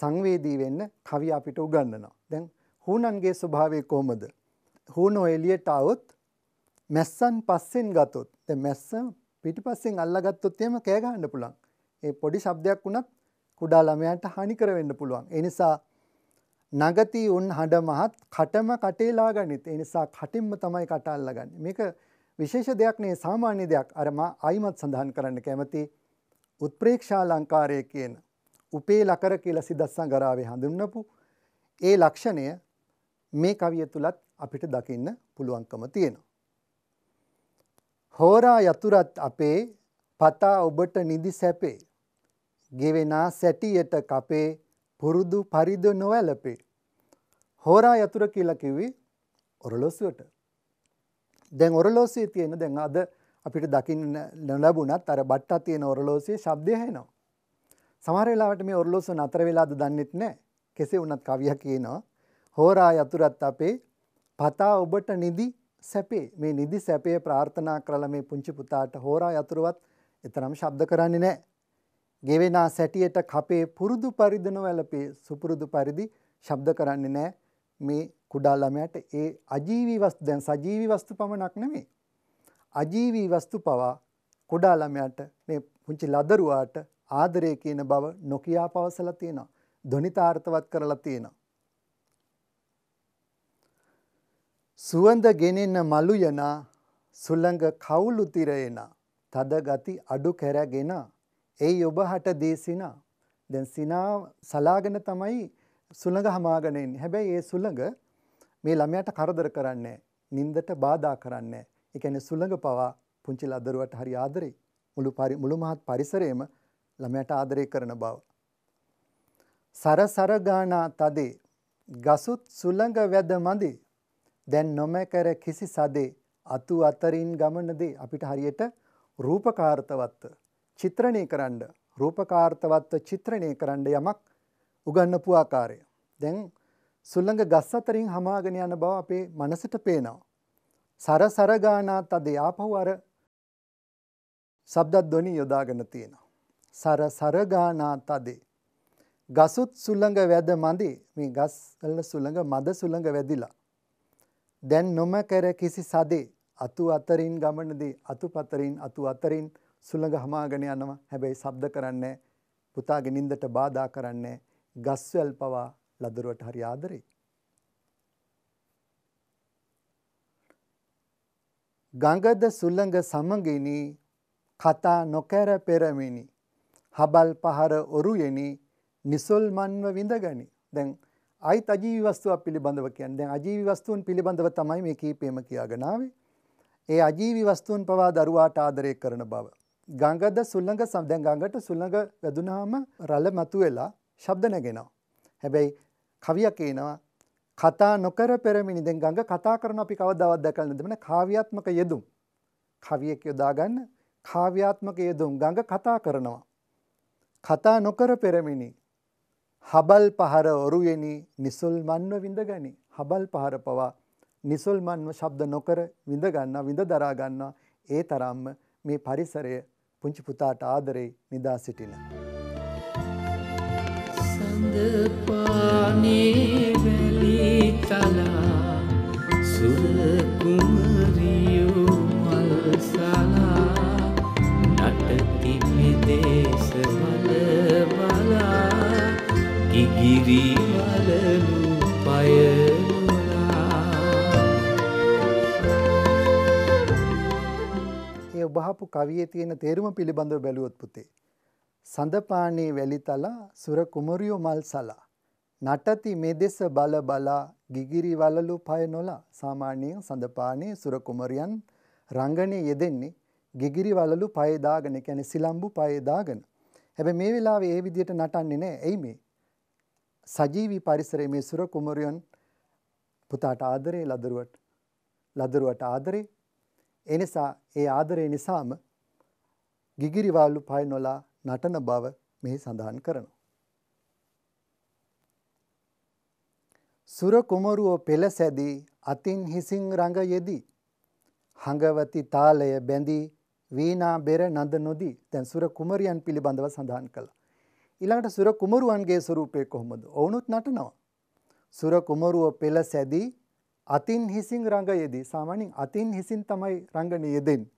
සංවේදී වෙන්න කවිය අපිට උගන්වනවා. දැන් හූනන්ගේ ස්වභාවය කොහොමද? හූනෝ එළියට આવොත් මැස්සන් පස්සෙන් ගත්තොත් දැන් මැස්ස පිටිපස්සෙන් අල්ලගත්තොත් එහෙම කෑ ගහන්න පුළුවන්. ඒ පොඩි ශබ්දයක් වුණත් කුඩා ළමයන්ට හානිකර වෙන්න පුළුවන්. ඒ නිසා නගති උන් හඬ මහත් කටම කටේලා ගනිත්. ඒ නිසා කටින්ම තමයි කට අල්ලගන්නේ. මේක විශේෂ දෙයක් නේ සාමාන්‍ය දෙයක්. අර මා ආයිමත් සඳහන් කරන්න කැමති උත්ප්‍රේක්ෂා ලංකාරය කියන උපේ ලකර කියලා සිදස්සංගරාවේ හඳුන්වපු ඒ ලක්ෂණය මේ කවිය තුලත් අපිට දකින්න පුළුවන්කම තියෙනවා. හෝරා යතුරත් අපේ පතා ඔබට නිදි සැපේ ගෙවෙනා සැටියට කපේ පුරුදු පරිදු නොවැලපේ. හෝරා යතුර කියලා කිව්වේ ඔරලොස්සුවට. දැන් ඔරලෝසය තියෙන දැන් අද අපිට දකින්න නොලැබුණත් අර බට්ටා තියෙන ඔරලෝසය ශබ්දය හෙනවා. සමහර වෙලාවට මේ ඔරලෝස නතර වෙලාද දන්නෙත් නැහැ. කෙසේ වුණත් කවියා කියනවා හෝරා යතුරත් අපේ පතා ඔබට නිදි සැපේ මේ නිදි සැපේ ප්‍රාර්ථනා කරලා මේ පුංචි පුතාට හෝරා යතුරවත් එතරම් ශබ්ද කරන්නේ නැහැ. ගෙවෙනා සැටියට කපේ පුරුදු පරිදි නොවැළපේ සුපුරුදු පරිදි ශබ්ද කරන්නේ නැහැ මේ කුඩා ළමයාට ඒ අජීවී වස්තු දැන් සජීවී වස්තු පමණක් නෙමෙයි අජීවී වස්තු පවා කුඩා ළමයාට මේ පුංචි ලදරුවාට ආදරය කියන බව නොකියා පවසලා තියෙනවා ධනිතාර්ථවත් කරලා තියෙනවා සුවඳ ගෙනෙන මලු යනා සුළඟ කවුළු තිරයන තද ගති අඩු කරගෙන එයි ඔබ හට දේ සිනා. දැන් සිනා සලාගෙන තමයි සුළඟ හමාගෙන ඉන්නේ. හැබැයි ඒ සුළඟ මේ ළමයාට කරදර කරන්නේ නින්දට බාධා කරන්නේ ඒ කියන්නේ සුළඟ පවා පුංචි ලදරුවට හරි ආදරේ. මුළු මුළු මහත් පරිසරයේම ළමයාට ආදරය කරන බව. සරසර ගානා තදේ ගසුත් සුළඟ වැද මදේ දැන් නොමැකර කිසි සදේ අතු අතරින් ගමනදේ අපිට හරියට රූපකාර්තවත්ව චිත්‍රණය කරන්න රූපකාර්ථවත්ව චිත්‍රණය කරන්න යමක් උගන්නපු ආකාරය. දැන් සුල්ලඟ ගස් අතරින් හමාගෙන යන බව අපේ මනසට පේනවා. සර සරගානාත් අද යාපහු අර සබ්දත් ධොනි යොදාගෙන තියෙනවා. සර සරගානාත් අදේ. ගසුත් සුළඟ වැද මදේ මේ ගස්ල සුළඟ මද සුළඟ වැදිලා. දැන් නොම කැර කිසි සදේ අතු අතරින් ගමනදී අතු පතරින් අතු අතරින් සුළඟ හමාගෙන යනවා. හැබැයි ශබ්ද කරන්නේ පුතාගේ නිින්දට බාධා කරන්නේ ගස්වැල් පවා ලදරුවට හරි ආදරේ. ගඟද සුළඟ සමගිනි කතා නොකැර පෙරමිනි හබල් පහර ඔරුයෙනි නිසොල්මන්ව විඳගනි. දැන් අයිත් අජීවි වස්තුවක් පිළිබඳව කියන්නේ. දැන් අජීවි වස්තුන් පිළිබඳව තමයි මේ කීපෙම කියාගෙන ආවේ. ඒ අජීවි වස්තුන් පවා දරුවාට ආදරය කරන බව. ගඟද සුළඟ සම්දැන් ගඟට සුළඟ වැදුනාම රළ මතු වෙලා ශබ්ද නැගෙනවා. හැබැයි කවියක් කියනවා කතා නොකර පෙරමිනි දැන් ගඟ කතා කරන අපි කවදාවත් දැකලා නැද්ද මන කාව්‍යාත්මක යෙදුම්. කවියෙක් යොදා ගන්න කාව්‍යාත්මක යෙදුම් ගඟ කතා කරනවා. කතා නොකර පෙරමිනි හබල් පහර ඔරුයෙනි නිසුල් මන්ව විඳගනි හබල් පහර පවා නිසුල් මන්ව ශබ්ද නොකර විඳගන්නා විඳ දරා ගන්නවා ඒ තරම්ම මේ පරිසරය පුංචි පුතාට ආදරේ නිදා සිටින. සඳපානේ වැලි තලා සුර කුමරියෝ මල්සලා නටති මෙදේශ මල බලා කිගිරි වලලු ඔබ අහපු කවියේ තියෙන තේරුම පිළිබඳව බැලුවොත් පුතේ සඳපාණේ වැලිතලා සුර කුමරියෝ මල්සලා නටති මෙදෙස බල බලා ගිගිරි වලලු පය නොලා සාමාන්‍යයෙන් සඳපාණේ සුර කුමරියන් රංගනේ යෙදෙන්නේ ගිගිරි වලලු පය දාගෙන කියන්නේ සිලම්බු පය දාගෙන. හැබැයි මේ වෙලාවේ ඒ විදිහට නටන්නේ නැහැ. එයි මේ සජීවි පරිසරයේ මේ සුර කුමරියන් පුතාට ආදරේ ලදරුවට ලදරුවට ආදරේ එනිසා ඒ ආදරය නිසාම ගිගිරිවාල්ලු පය නොලා නටන බව මෙහි සඳහන් කරනවා. සුර කුමරුවෝ පෙළ සැදී අතින් හිසින් රඟ යෙදී හඟවති තාලය බැඳී වීනා බෙර නඳ නොදී දැන් සුර කුමරියන් පිළිබඳව සඳහන් කළා. ඊළඟට සුර කුමරුවන්ගේ ස්වරූපය කොහොමද? ඔවුනුත් නටනවා. සුර කුමරුව පෙළ සැදී අතින් හිසින් රඟයේදී සාමාන්‍යයෙන් අතින් හිසින් තමයි රංගනය යෙදෙන්නේ.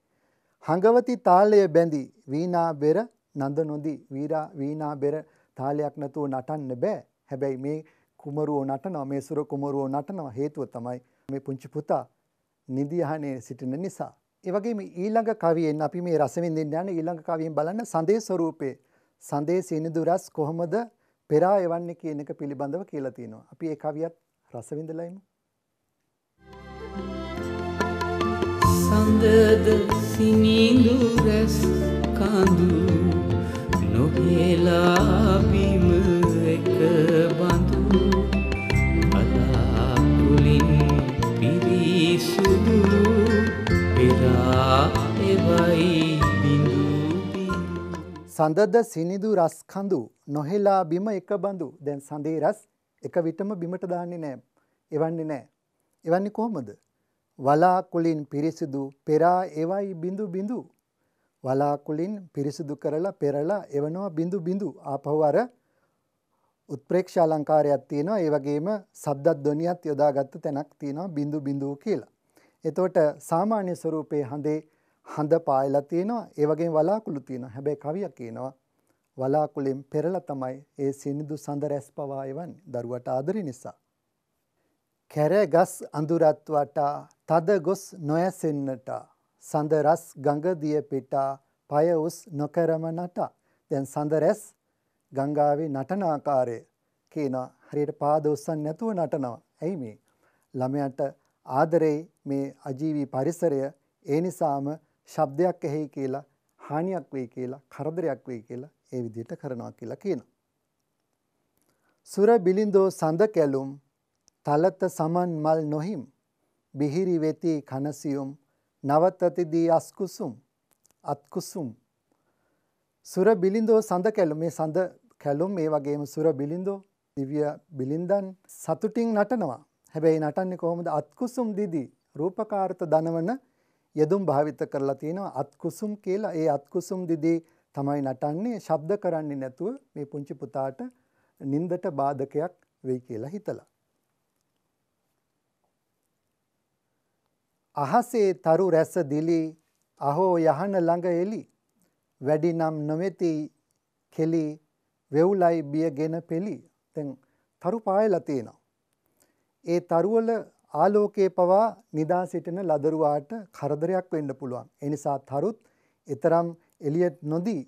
හඟවති තාලය බැඳි වීණා බෙර නන්ද නොදී වීරා වීණා බෙර තාලයක් නැතුව නටන්න බෑ. හැබැයි මේ කුමරුවෝ නටනවා මේ සුර කුමරුවෝ නටනවා හේතුව තමයි මේ පුංචි පුතා නිදියහනේ සිටින නිසා. ඒ වගේම ඊළඟ කවියෙන් අපි මේ රස විඳින්න යන ඊළඟ කවියෙන් බලන්න සඳේ ස්වරූපේ සඳේ සිනිදුරස් කොහොමද පෙරා යවන්නේ කියන එක පිළිබඳව කියලා තියෙනවා. අපි ඒ කවියත් රස විඳලා ඉමු. සඳද සිනිඳු රැස් කඳු නොහෙලා බිම එක බඳු අලාකුලින් පිරිසුදු පෙරා එවයි බිඳු සඳද සිනිදු රස් කඳු නොහෙලා බිම එක බඳු දැන් සඳේ රස් එක විටම බිමට දාන්නේ නෑ එවන්නේ නෑ එවන්නේ කොහොමද වලාකුලින් පිරිසිදු පෙරා එවයි බිඳු බිඳු වලාකුලින් පිරිසිදු කරලා පෙරලා එවනවා බිඳු බිඳු ආපහු අර උත්ප්‍රේක්ෂ අලංකාරයක් තියෙනවා ඒ වගේම ශබ්දත් ධ්වනියත් යොදාගත්ත තැනක් තියෙනවා බිඳු බිඳු කියලා. එතකොට සාමාන්‍ය ස්වරූපයේ හඳේ හඳ පායලා තියෙනවා ඒ වගේම වලාකුළු තියෙනවා. හැබැයි කවියා කියනවා වලාකුලෙන් පෙරලා තමයි ඒ සිනිඳු සඳ රැස් පවා එවන්නේ දරුවට ආදරේ නිසා. කැරගස් අඳුරත් වටා තද ගොස් නොයැසෙන්නට සඳ රස් ගඟ දිය පිටා පය උස් නොකරම නට දැන් සඳ රැස් ගංගාවේ නටන ආකාරය කියනවා හරියට පාද උස්සන් නැතුව නටනවා ඇයි මේ ළමයාට ආදරේ මේ අජීවී පරිසරය ඒ නිසාම ශබ්දයක් ඇහෙයි කියලා හානියක් වෙයි කියලා කරදරයක් වෙයි කියලා ඒ විදිහට කරනවා කියලා කියනවා. සුර බිලින්දෝ සඳ කැලුම් තලත සමන් මල් නොහිම් බිහිරි වෙති කනසියුම් නවතතිදී අස්කුසුම් අත්කුසුම් සුර බිලිඳෝ සඳ කැලුම් මේ සඳ කැලුම් ඒ වගේම සුර බිලිඳෝ දිව්‍ය බිලින්දන් සතුටින් නටනවා හැබැයි නටන්නේ කොහොමද අත්කුසුම් දිදී රූපකාර්ත දනවන යෙදුම් භාවිත කරලා තියෙනවා අත්කුසුම් කියලා ඒ අත්කුසුම් දිදී තමයි නටන්නේ ශබ්ද කරන්නේ නැතුව මේ පුංචි පුතාට නින්දට බාධකයක් වෙයි කියලා හිතලා අහසේ තරු රැස දිලි අහෝ යහන ළඟ එලි වැඩි නම් නොමෙති කෙලි වෙව්ලයි බියගෙන පෙලි දැන් තරු පායලා තියෙනවා ඒ තරුවල ආලෝකයේ පවා නිදා සිටින ලදරුවාට කරදරයක් වෙන්න පුළුවන් ඒ නිසා තරුත් ඊතරම් එළියට නොදී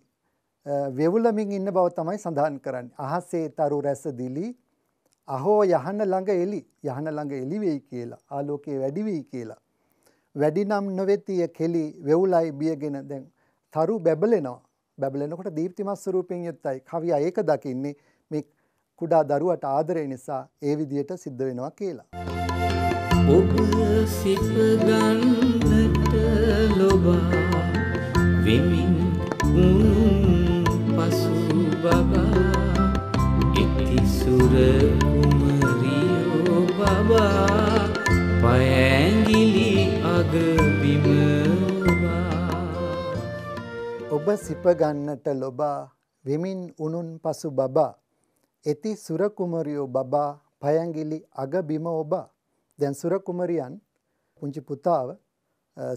වෙවුලමින් ඉන්න බව තමයි සඳහන් කරන්නේ අහසේ තරු රැස දිලි අහෝ යහන ළඟ එලි යහන ළඟ එලි වෙයි කියලා ආලෝකයේ වැඩි වෙයි කියලා වැඩි නම් නොවෙතිය කෙලි වෙවුලයි බියගෙන දැන් තරු බැබලෙනවා. බැබලෙනකොට දීප්තිමත් ස්වරූපයෙන් යුක්තයි. කවියා ඒක දකින්නේ මේ කුඩා දරුවට ආදරය නිසා ඒ විදියට සිද්ධ වෙනවා කියලා. ඔබ සිප ගන්නට ලොබා වෙමින් උන් පසු බබා ඉති සුර කුමරියෝ බබා පයැගිලි බිම ඔබ සිපගන්නට ලොබා විමින් උනුන් පසු බබා එති සුරකුමරියෝ බබා පයංගිලි අග බිම ඔබා දැන් සුරකුමරියන් පුංචි පුතාව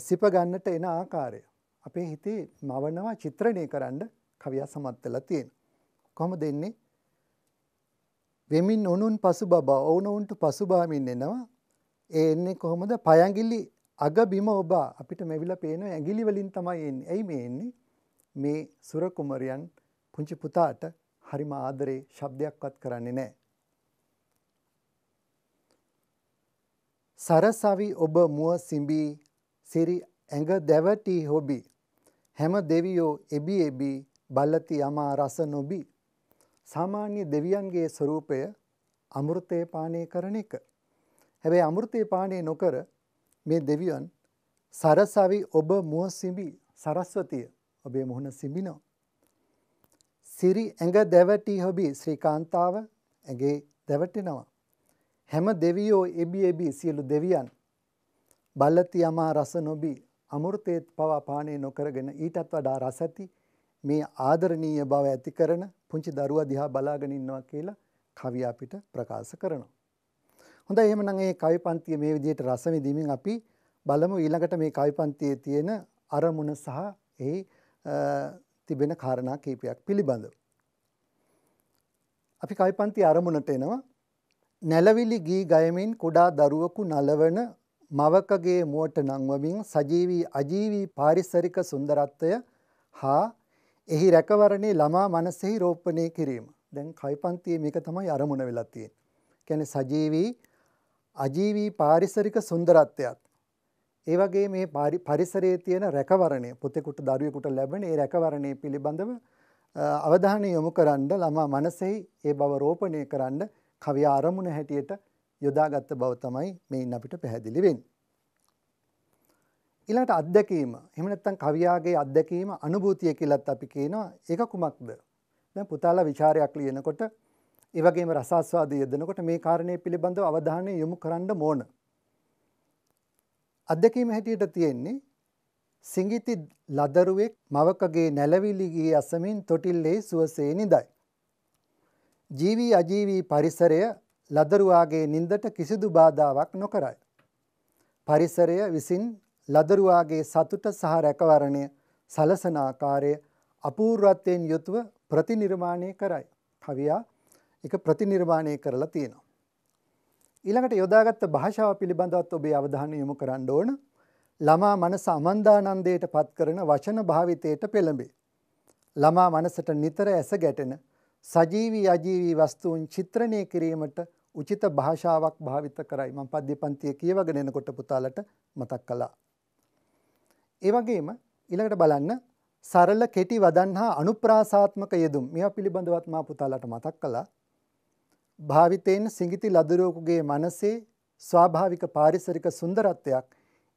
සිපගන්නට එන ආකාරය අපේ හිතේ මවනවා චිත්‍රණය කරන්න කවියා සමත් වෙලා තියෙන. කොහොමද එන්නේ? වෙමින් උණුන් පසු බබා ඔවුනොවුන්ට පසුබාමින් එනවා. ඒ එන්නේ කොහොමද? පයංගිලි අග බිම ඔබ අපිට මෙවිලා පේන ඇඟිලි වලින් තමයි එන්නේ. ඇයි මේ එන්නේ? මේ සුර කුමරයන් පුංචි පුතාට හරිම ආදරේ ශබ්දයක්වත් කරන්නේ නැහැ. සරසවි ඔබ මුව සිඹී සිරි ඇඟ දැවටි හොබි හැම දෙවියෝ එබි එබි බලති යමා රස නොබි සාමාන්‍ය දෙවියන්ගේ ස්වરૂපය අමෘතේ පානය කරන එක හැබැයි අමෘතේ පානය නොකර මේ දෙවියන් සරසවි ඔබ මුව සිඹි සරස්වතිය ඔබේ මුහුණ සිඹිනවා. සිරි ඇඟ දැවටි හොබි ශ්‍රීකාන්තාව ඇගේ දැවටෙනවා. හැම දෙවියෝ එබි එබි සියලු දෙවියන් බල්ලති යමා රස නොබී අමෘතයත් පවා පානය නොකරගෙන ඊටත් වඩා රස ඇති මේ ආදරණීය බව ඇති කරන පුංචි දරුවා දිහා බලාගෙන ඉන්නවා කියලා කවියා අපිට ප්‍රකාශ කරනවා. හොඳ එහමනම් ඒ කවි පන්තිය මේ විදියට රස විඳීමෙන් අපි බලමු ඊළඟට මේ කවි පන්තියේ තියෙන අරමුණ සහ එහි තිබෙන කාරණා කීපයක් පිළිබඳව. අපි කවි පන්ති අරමුණට එනවා නැලවිලි ගී ගයමින් කුඩා දරුවෙකු නලවන මවකගේ මුවට නංවමින් සජීවී අජීවී පාරිසරික සුන්දරත්වය හා එහි රැකවරණේ ළමා මනසෙහි රෝපණය කිරීම. දැන් කයිපන්තියේ මේක තමයි අරමුණ වෙලා තියෙන්නේ. කියන්නේ සජීවී අජීවී පාරිසරික සුන්දරත්වයත්. ඒවගේ මේ පරිසරේ තියෙන රැකවරණය පුතෙකුට දරුවෙකුට ලැබෙන ඒ රැකවරණය පිළිබඳව අවධානය යොමු කරන්න ළමා මනසෙහි ඒ බව රෝපණය කරන්න කවි ආරමුණ හැටියට යොදාගත්ත බව තමයි මේන් අපිට පැහැදිලි වෙන්නේ. ඊළඟට අත්දැකීම. එහෙම නැත්නම් කවියාගේ අත්දැකීම අනුභූතිය කියලාත් අපි කියනවා. ඒක කුමක්ද? දැන් පුතාලා ਵਿਚාරයක් ලියනකොට ඒ වගේම රසාස්වාදය යෙදෙනකොට මේ කාරණය පිළිබඳව අවධානය යොමු කරන්න ඕන. අත්දැකීම හැටියට තියෙන්නේ සිඟිති ලදරුවෙක් මවකගේ නැලවිලි ගී අසමින් තොටිල්ලේ සුවසේ නිදයි. ජීවී අජීවී පරිසරය ලදරුවාගේ නින්දට කිසිදු බාධාවක් නොකරයි. පරිසරය විසින් ලදරුවාගේ සතුට සහ රැකවරණය සලසන ආකාරය අපූර්වත්වයෙන් යුතුව ප්‍රතිනිර්මාණය කරයි. කවියා එක ප්‍රතිනිර්මාණය කරලා තියෙනවා. ඊළඟට යොදාගත්ත භාෂාව පිළිබඳවත් ඔබේ අවධානය යොමු කරන්න ඕන. ළමා මනස අමන්දානන්දයට පත් කරන වචන භාවිතයට පෙළඹේ. ළමා මනසට නිතර ඇස ගැටෙන සජීවී අජීවී වස්තුූන් චිත්‍රණය කිරීමට උචිත භාෂාවක් භාවිත කරයි මං පද්‍ය පන්තිය කියවගෙන එනකොට පුතාලට මතක් කළා. ඒ වගේම ඊළඟට බලන්න සරල කෙටි වදන් හා අනුප්‍රාසාත්මක යෙදුම් මෙයා පිළිබඳවත් මා පුතාලට මතක් කළා. භාවිතයෙන් සිඟිති ලදරුවෙකුගේ මනසේ ස්වාභාවික පාරිසරික සුන්දරත්වයක්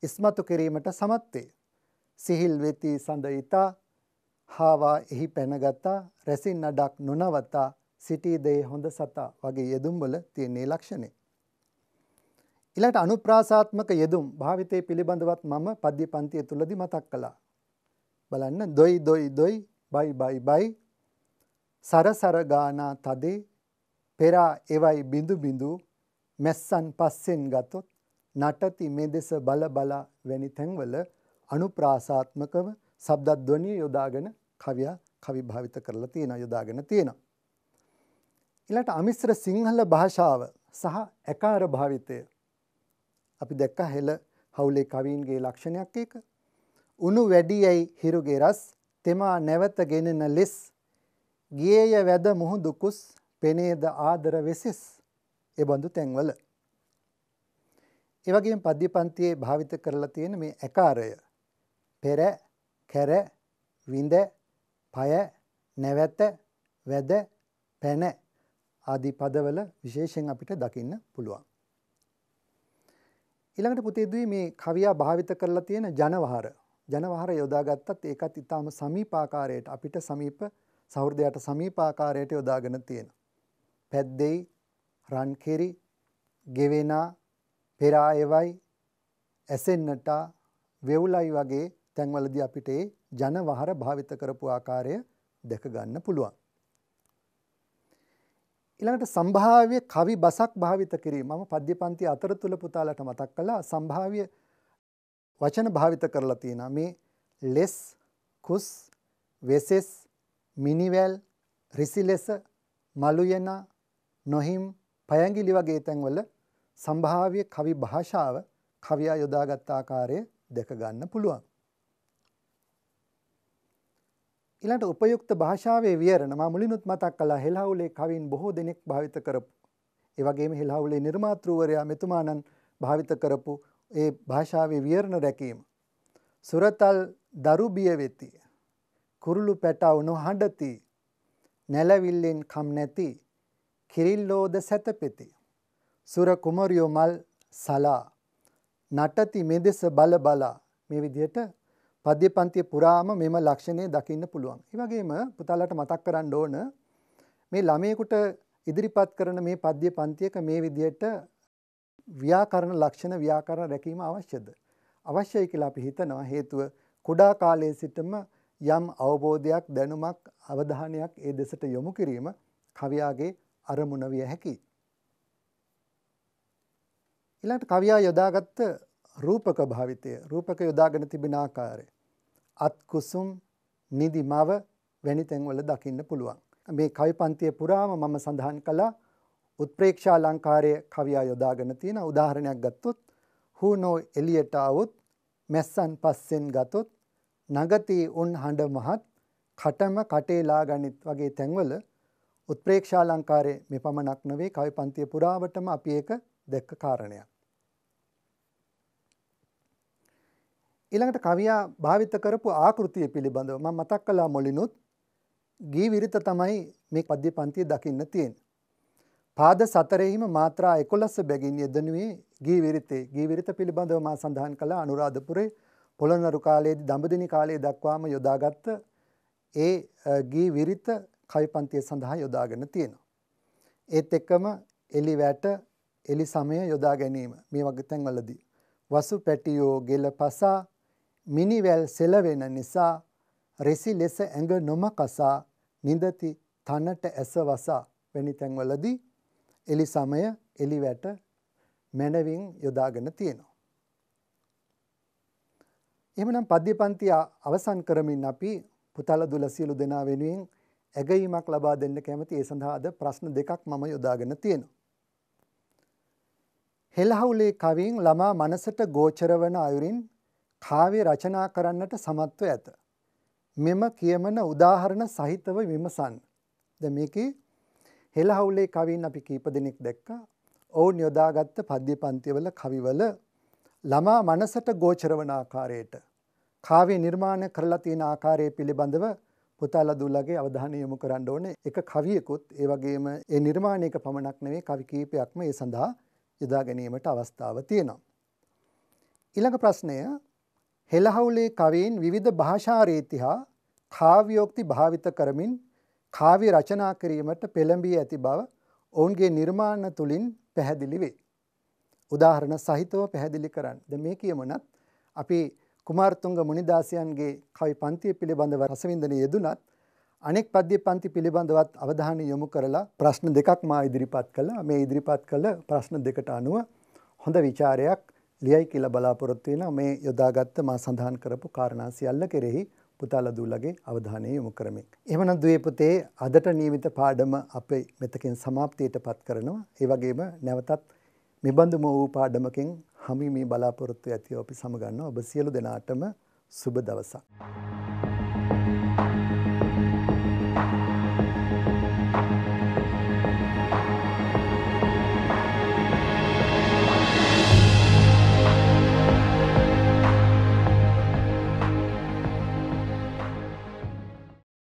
ඉස්මතු කිරීමට සමත් වේ. සිහිල් වෙති සඳ හාවා එහි පැනගතා රැසින් අඩක් නොනවතා සිටීදේ හොඳ සතා වගේ යෙදුම්වල තියන්නේ ලක්ෂණය. ඉලට අනුප්‍රාසාත්මක යෙදුම් භාවිතය පිළිබඳවත් මම පද්‍ය පන්තිය තුළදි මතක් කළා. බලන්න දොයි දොයි දොයි බයි බයි බයි සරසරගානා තදේ පෙරා එවයි බිඳු බිඳු මැස්සන් පස්සෙන් ගතොත් නටති මෙදෙස බල බලා වැනි තැන්වල අනුප්‍රාසාත්මකව ශබ්දද්වනිය යොදාගෙන කවියා කවි භාවිත කරලා තියෙනවා යොදාගෙන තියෙනවා. ඊළඟට අමිශ්‍ර සිංහල භාෂාව සහ ඇකාර භාවිතය අපි දැක්කා හෙළ හවුලේ කවීන්ගේ ලක්ෂණයක් ඒක. උණු වැඩියයි හිරුගේ රස් තෙමා නැවත ගෙනෙන ලෙස් ගියේය වැද මුහුදුකුස් පෙනේද ආදර වෙසෙස් එබඳු තැන්වල. එවගේ පද්‍යපන්තියේ භාවිත කරලා තියෙන මේ ඇකාරය පෙර කැර විඳ පය නැවැත වැද පැන ආදී පදවල විශේෂයෙන් අපිට දකින්න පුළුවන්. ඊළඟට පුතේදී මේ කවියා භාවිත කරලා තියෙන ජනවහර ජනවහර යොදාගත්තත් ඒකත් ඉතාම සමීපාකාරයට අපිට සමීප සෞර්දයට සමීපාකාරයට යොදාගෙන තියෙනවා. පැද්දෙයි රන් කෙරි ගෙවෙනා පෙරායවයි ඇසෙන්නට වෙවුලයි වගේ තැන්වලදී අපිට ඒ ජනවහර භාවිත කරපු ආකාරය දැක ගන්න පුළුවන්. ඊළඟට සම්භාව්‍ය කවි බසක් භාවිත කිරීම මම පද්‍ය පන්ති අතර තුල පුතාලට මතක් කළා සම්භාව්‍ය වචන භාවිත කරලා තියෙනවා මේ less කුස් වෙසෙස් මිනිවැල් රිසිලෙස මලු යනා නොහිම් පයංගිලි වගේ තැන්වල සම්භාව්‍ය කවි භාෂාව කවියා යොදාගත් ආකාරය දැක ගන්න පුළුවන්. ඊළඟට උපයුක්ත භාෂාවේ විවරණ මා මුලිනුත් මතක් කළා හෙළහවුලේ කවින් බොහෝ දෙනෙක් භාවිත කරපු. ඒ වගේම හෙළහවුලේ නිර්මාතෘවරයා මෙතුමාණන් භාවිත කරපු ඒ භාෂාවේ විවරණ රැකීම. සුරතල් දරු බිය වෙති. කුරුළු පැටවුණු හඬති. නැලවිල්ලෙන් කම් නැති කිරිල්ලෝද සැතපෙති. සුර කුමරියෝ මල් සලා. නටති මෙදෙස බල බලා මේ විදිහට පද්‍ය පන්තිය පුරාම මෙම ලක්ෂණය දකින්න පුළුවන්. ඒ වගේම පුතාලාට මතක් කරන්න ඕන මේ ළමයෙකුට ඉදිරිපත් කරන මේ පද්‍ය පන්තියක මේ විදිහට ව්‍යාකරණ ලක්ෂණ ව්‍යාකරණ රැකීම අවශ්‍යද? අවශ්‍යයි කියලා අපි හිතනවා හේතුව කුඩා කාලයේ සිටම යම් අවබෝධයක් දැනුමක් අවධානයක් ඒ දෙසට යොමු කිරීම කවියාගේ අරමුණ විය හැකි. ඊළඟට කවියා යොදාගත්ත රූපක භාවිතය රූපක යොදාගෙන තිබෙන ආකාරය අත්කුසුම් නිදි මව වැනි තැන්වල දකින්න පුළුවන්. මේ කවි පන්තිය පුරාම මම සඳහන් කළා උත්ප්‍රේක්ෂා ලංකාරය කවියා යොදාගෙන තියෙන උදාහරණයක් ගත්තොත් හූනෝ එලියට අවුත් මැස්සන් පස්සෙන් ගතොත් නගතී උන් හඬ මහත් කටම කටේලා ගනිත් වගේ තැන්වල උත්ප්‍රේක්ෂාලංකාරයේ මේ පමණක් නොවේ කවි පන්තිය පුරාවටම අපි ඒක දැක්ක කාරණයක්. ඊළඟට කවියා භාවිත කරපු ආකෘතිය පිළිබඳව මම මතක් කළා මුලිනුත් ගී විරිත තමයි මේ පද්‍ය පන්තිය දකින්න තියෙන්නේ. පාද සතරෙහිම මාත්‍රා 11 බැගින් යෙදෙනුවේ ගී විරිතේ. ගී විරිත පිළිබඳව මා සඳහන් කළා අනුරාධපුරේ පොළොන්නරු කාලයේදී දඹදිනි කාලයේ දක්වාම යොදාගත්ත ඒ ගී විරිත කවිපන්තිය සඳහා යොදාගෙන තියෙනවා. ඒත් එක්කම එලි වැට එලි සමය යොදා ගැනීම මේ වගේ තැන්වලදී. වසු පැටියෝ ගෙල පසා මිනිවැල් සෙලවෙන නිසා රෙසි ලෙස ඇඟ නොමකසා නිඳති තනට ඇස වසා වැනි තැන්වලදී එලි සමය එලි වැට මැනවින් යොදාගෙන තියෙනවා. එහෙමනම් පද්‍ය පන්ති අවසන් කරමින් අපි පුතල දුල සියලු දෙනා වෙනුවෙන් ඇගීමක් ලබා දෙන්න කැමති ඒ සඳහා අද ප්‍රශ්න දෙකක් මම යොදාගෙන තියෙනවා. හෙළහවුලේ කවියෙන් ළමා මනසට ගෝචර වන අයුරින් කාව්‍ය රචනා කරන්නට සමත්ව ඇත. මෙම කියමන උදාහරණ සහිතව විමසන්න. ද මේකේ හෙළහවුලේ කවින් අපි කීප දෙනෙක් දැක්කා. ඔවුන් යොදාගත්ත පද්‍ය පන්තිවල කවිවල ළමා මනසට ගෝචර වන ආකාරයට කාව්‍ය නිර්මාණ කරලා තියෙන ආකාරය පිළිබඳව පුතාලා දූලාගේ අවධානය යොමු කරන්න ඕනේ. එක කවියකුත් ඒ වගේම ඒ නිර්මාණයක පමණක් නෙවෙයි කවි කීපයක්ම ඒ සඳහා යොදා ගැනීමට අවස්ථාව තියෙනවා. ඊළඟ ප්‍රශ්නය හෙළහවුලේ කවීන් විවිධ භාෂා රීති හා කාව්‍යෝක්ති භාවිත කරමින් කාව්‍ය රචනා කිරීමට පෙළඹී ඇති බව ඔවුන්ගේ නිර්මාණ තුලින් පැහැදිලි වේ. උදාහරණ සහිතව පැහැදිලි කරන්න. දැන් මේ කියමනත් අපි කුමාරතුංග මුනිදාසයන්ගේ කවි පන්තිය පිළිබඳව රසවින්දනය යෙදුනත් අනෙක් පද්‍ය පන්ති පිළිබඳවත් අවධානය යොමු කරලා ප්‍රශ්න දෙකක් මා ඉදිරිපත් කළා. මේ ඉදිරිපත් කළ ප්‍රශ්න දෙකට අනුව හොඳ ਵਿਚාරයක් ලියයි කියලා බලාපොරොත්තු වෙන මේ යොදාගත්ත මා සඳහන් කරපු කාරණා සියල්ල කෙරෙහි පුතාලා දූලගේ අවධානය යොමු කරමි. එහෙමනම් දුවේ පුතේ අදට නියමිත පාඩම අපේ මෙතකින් સમાප්තියටපත් කරනවා. ඒ වගේම නැවතත් මෙබඳුම වූ පාඩමකින් හමි මේ බලාපොරොත්තු ඇතිව අපි සමගන්නවා ඔබ සියලු දෙනාටම සුබ දවසක්.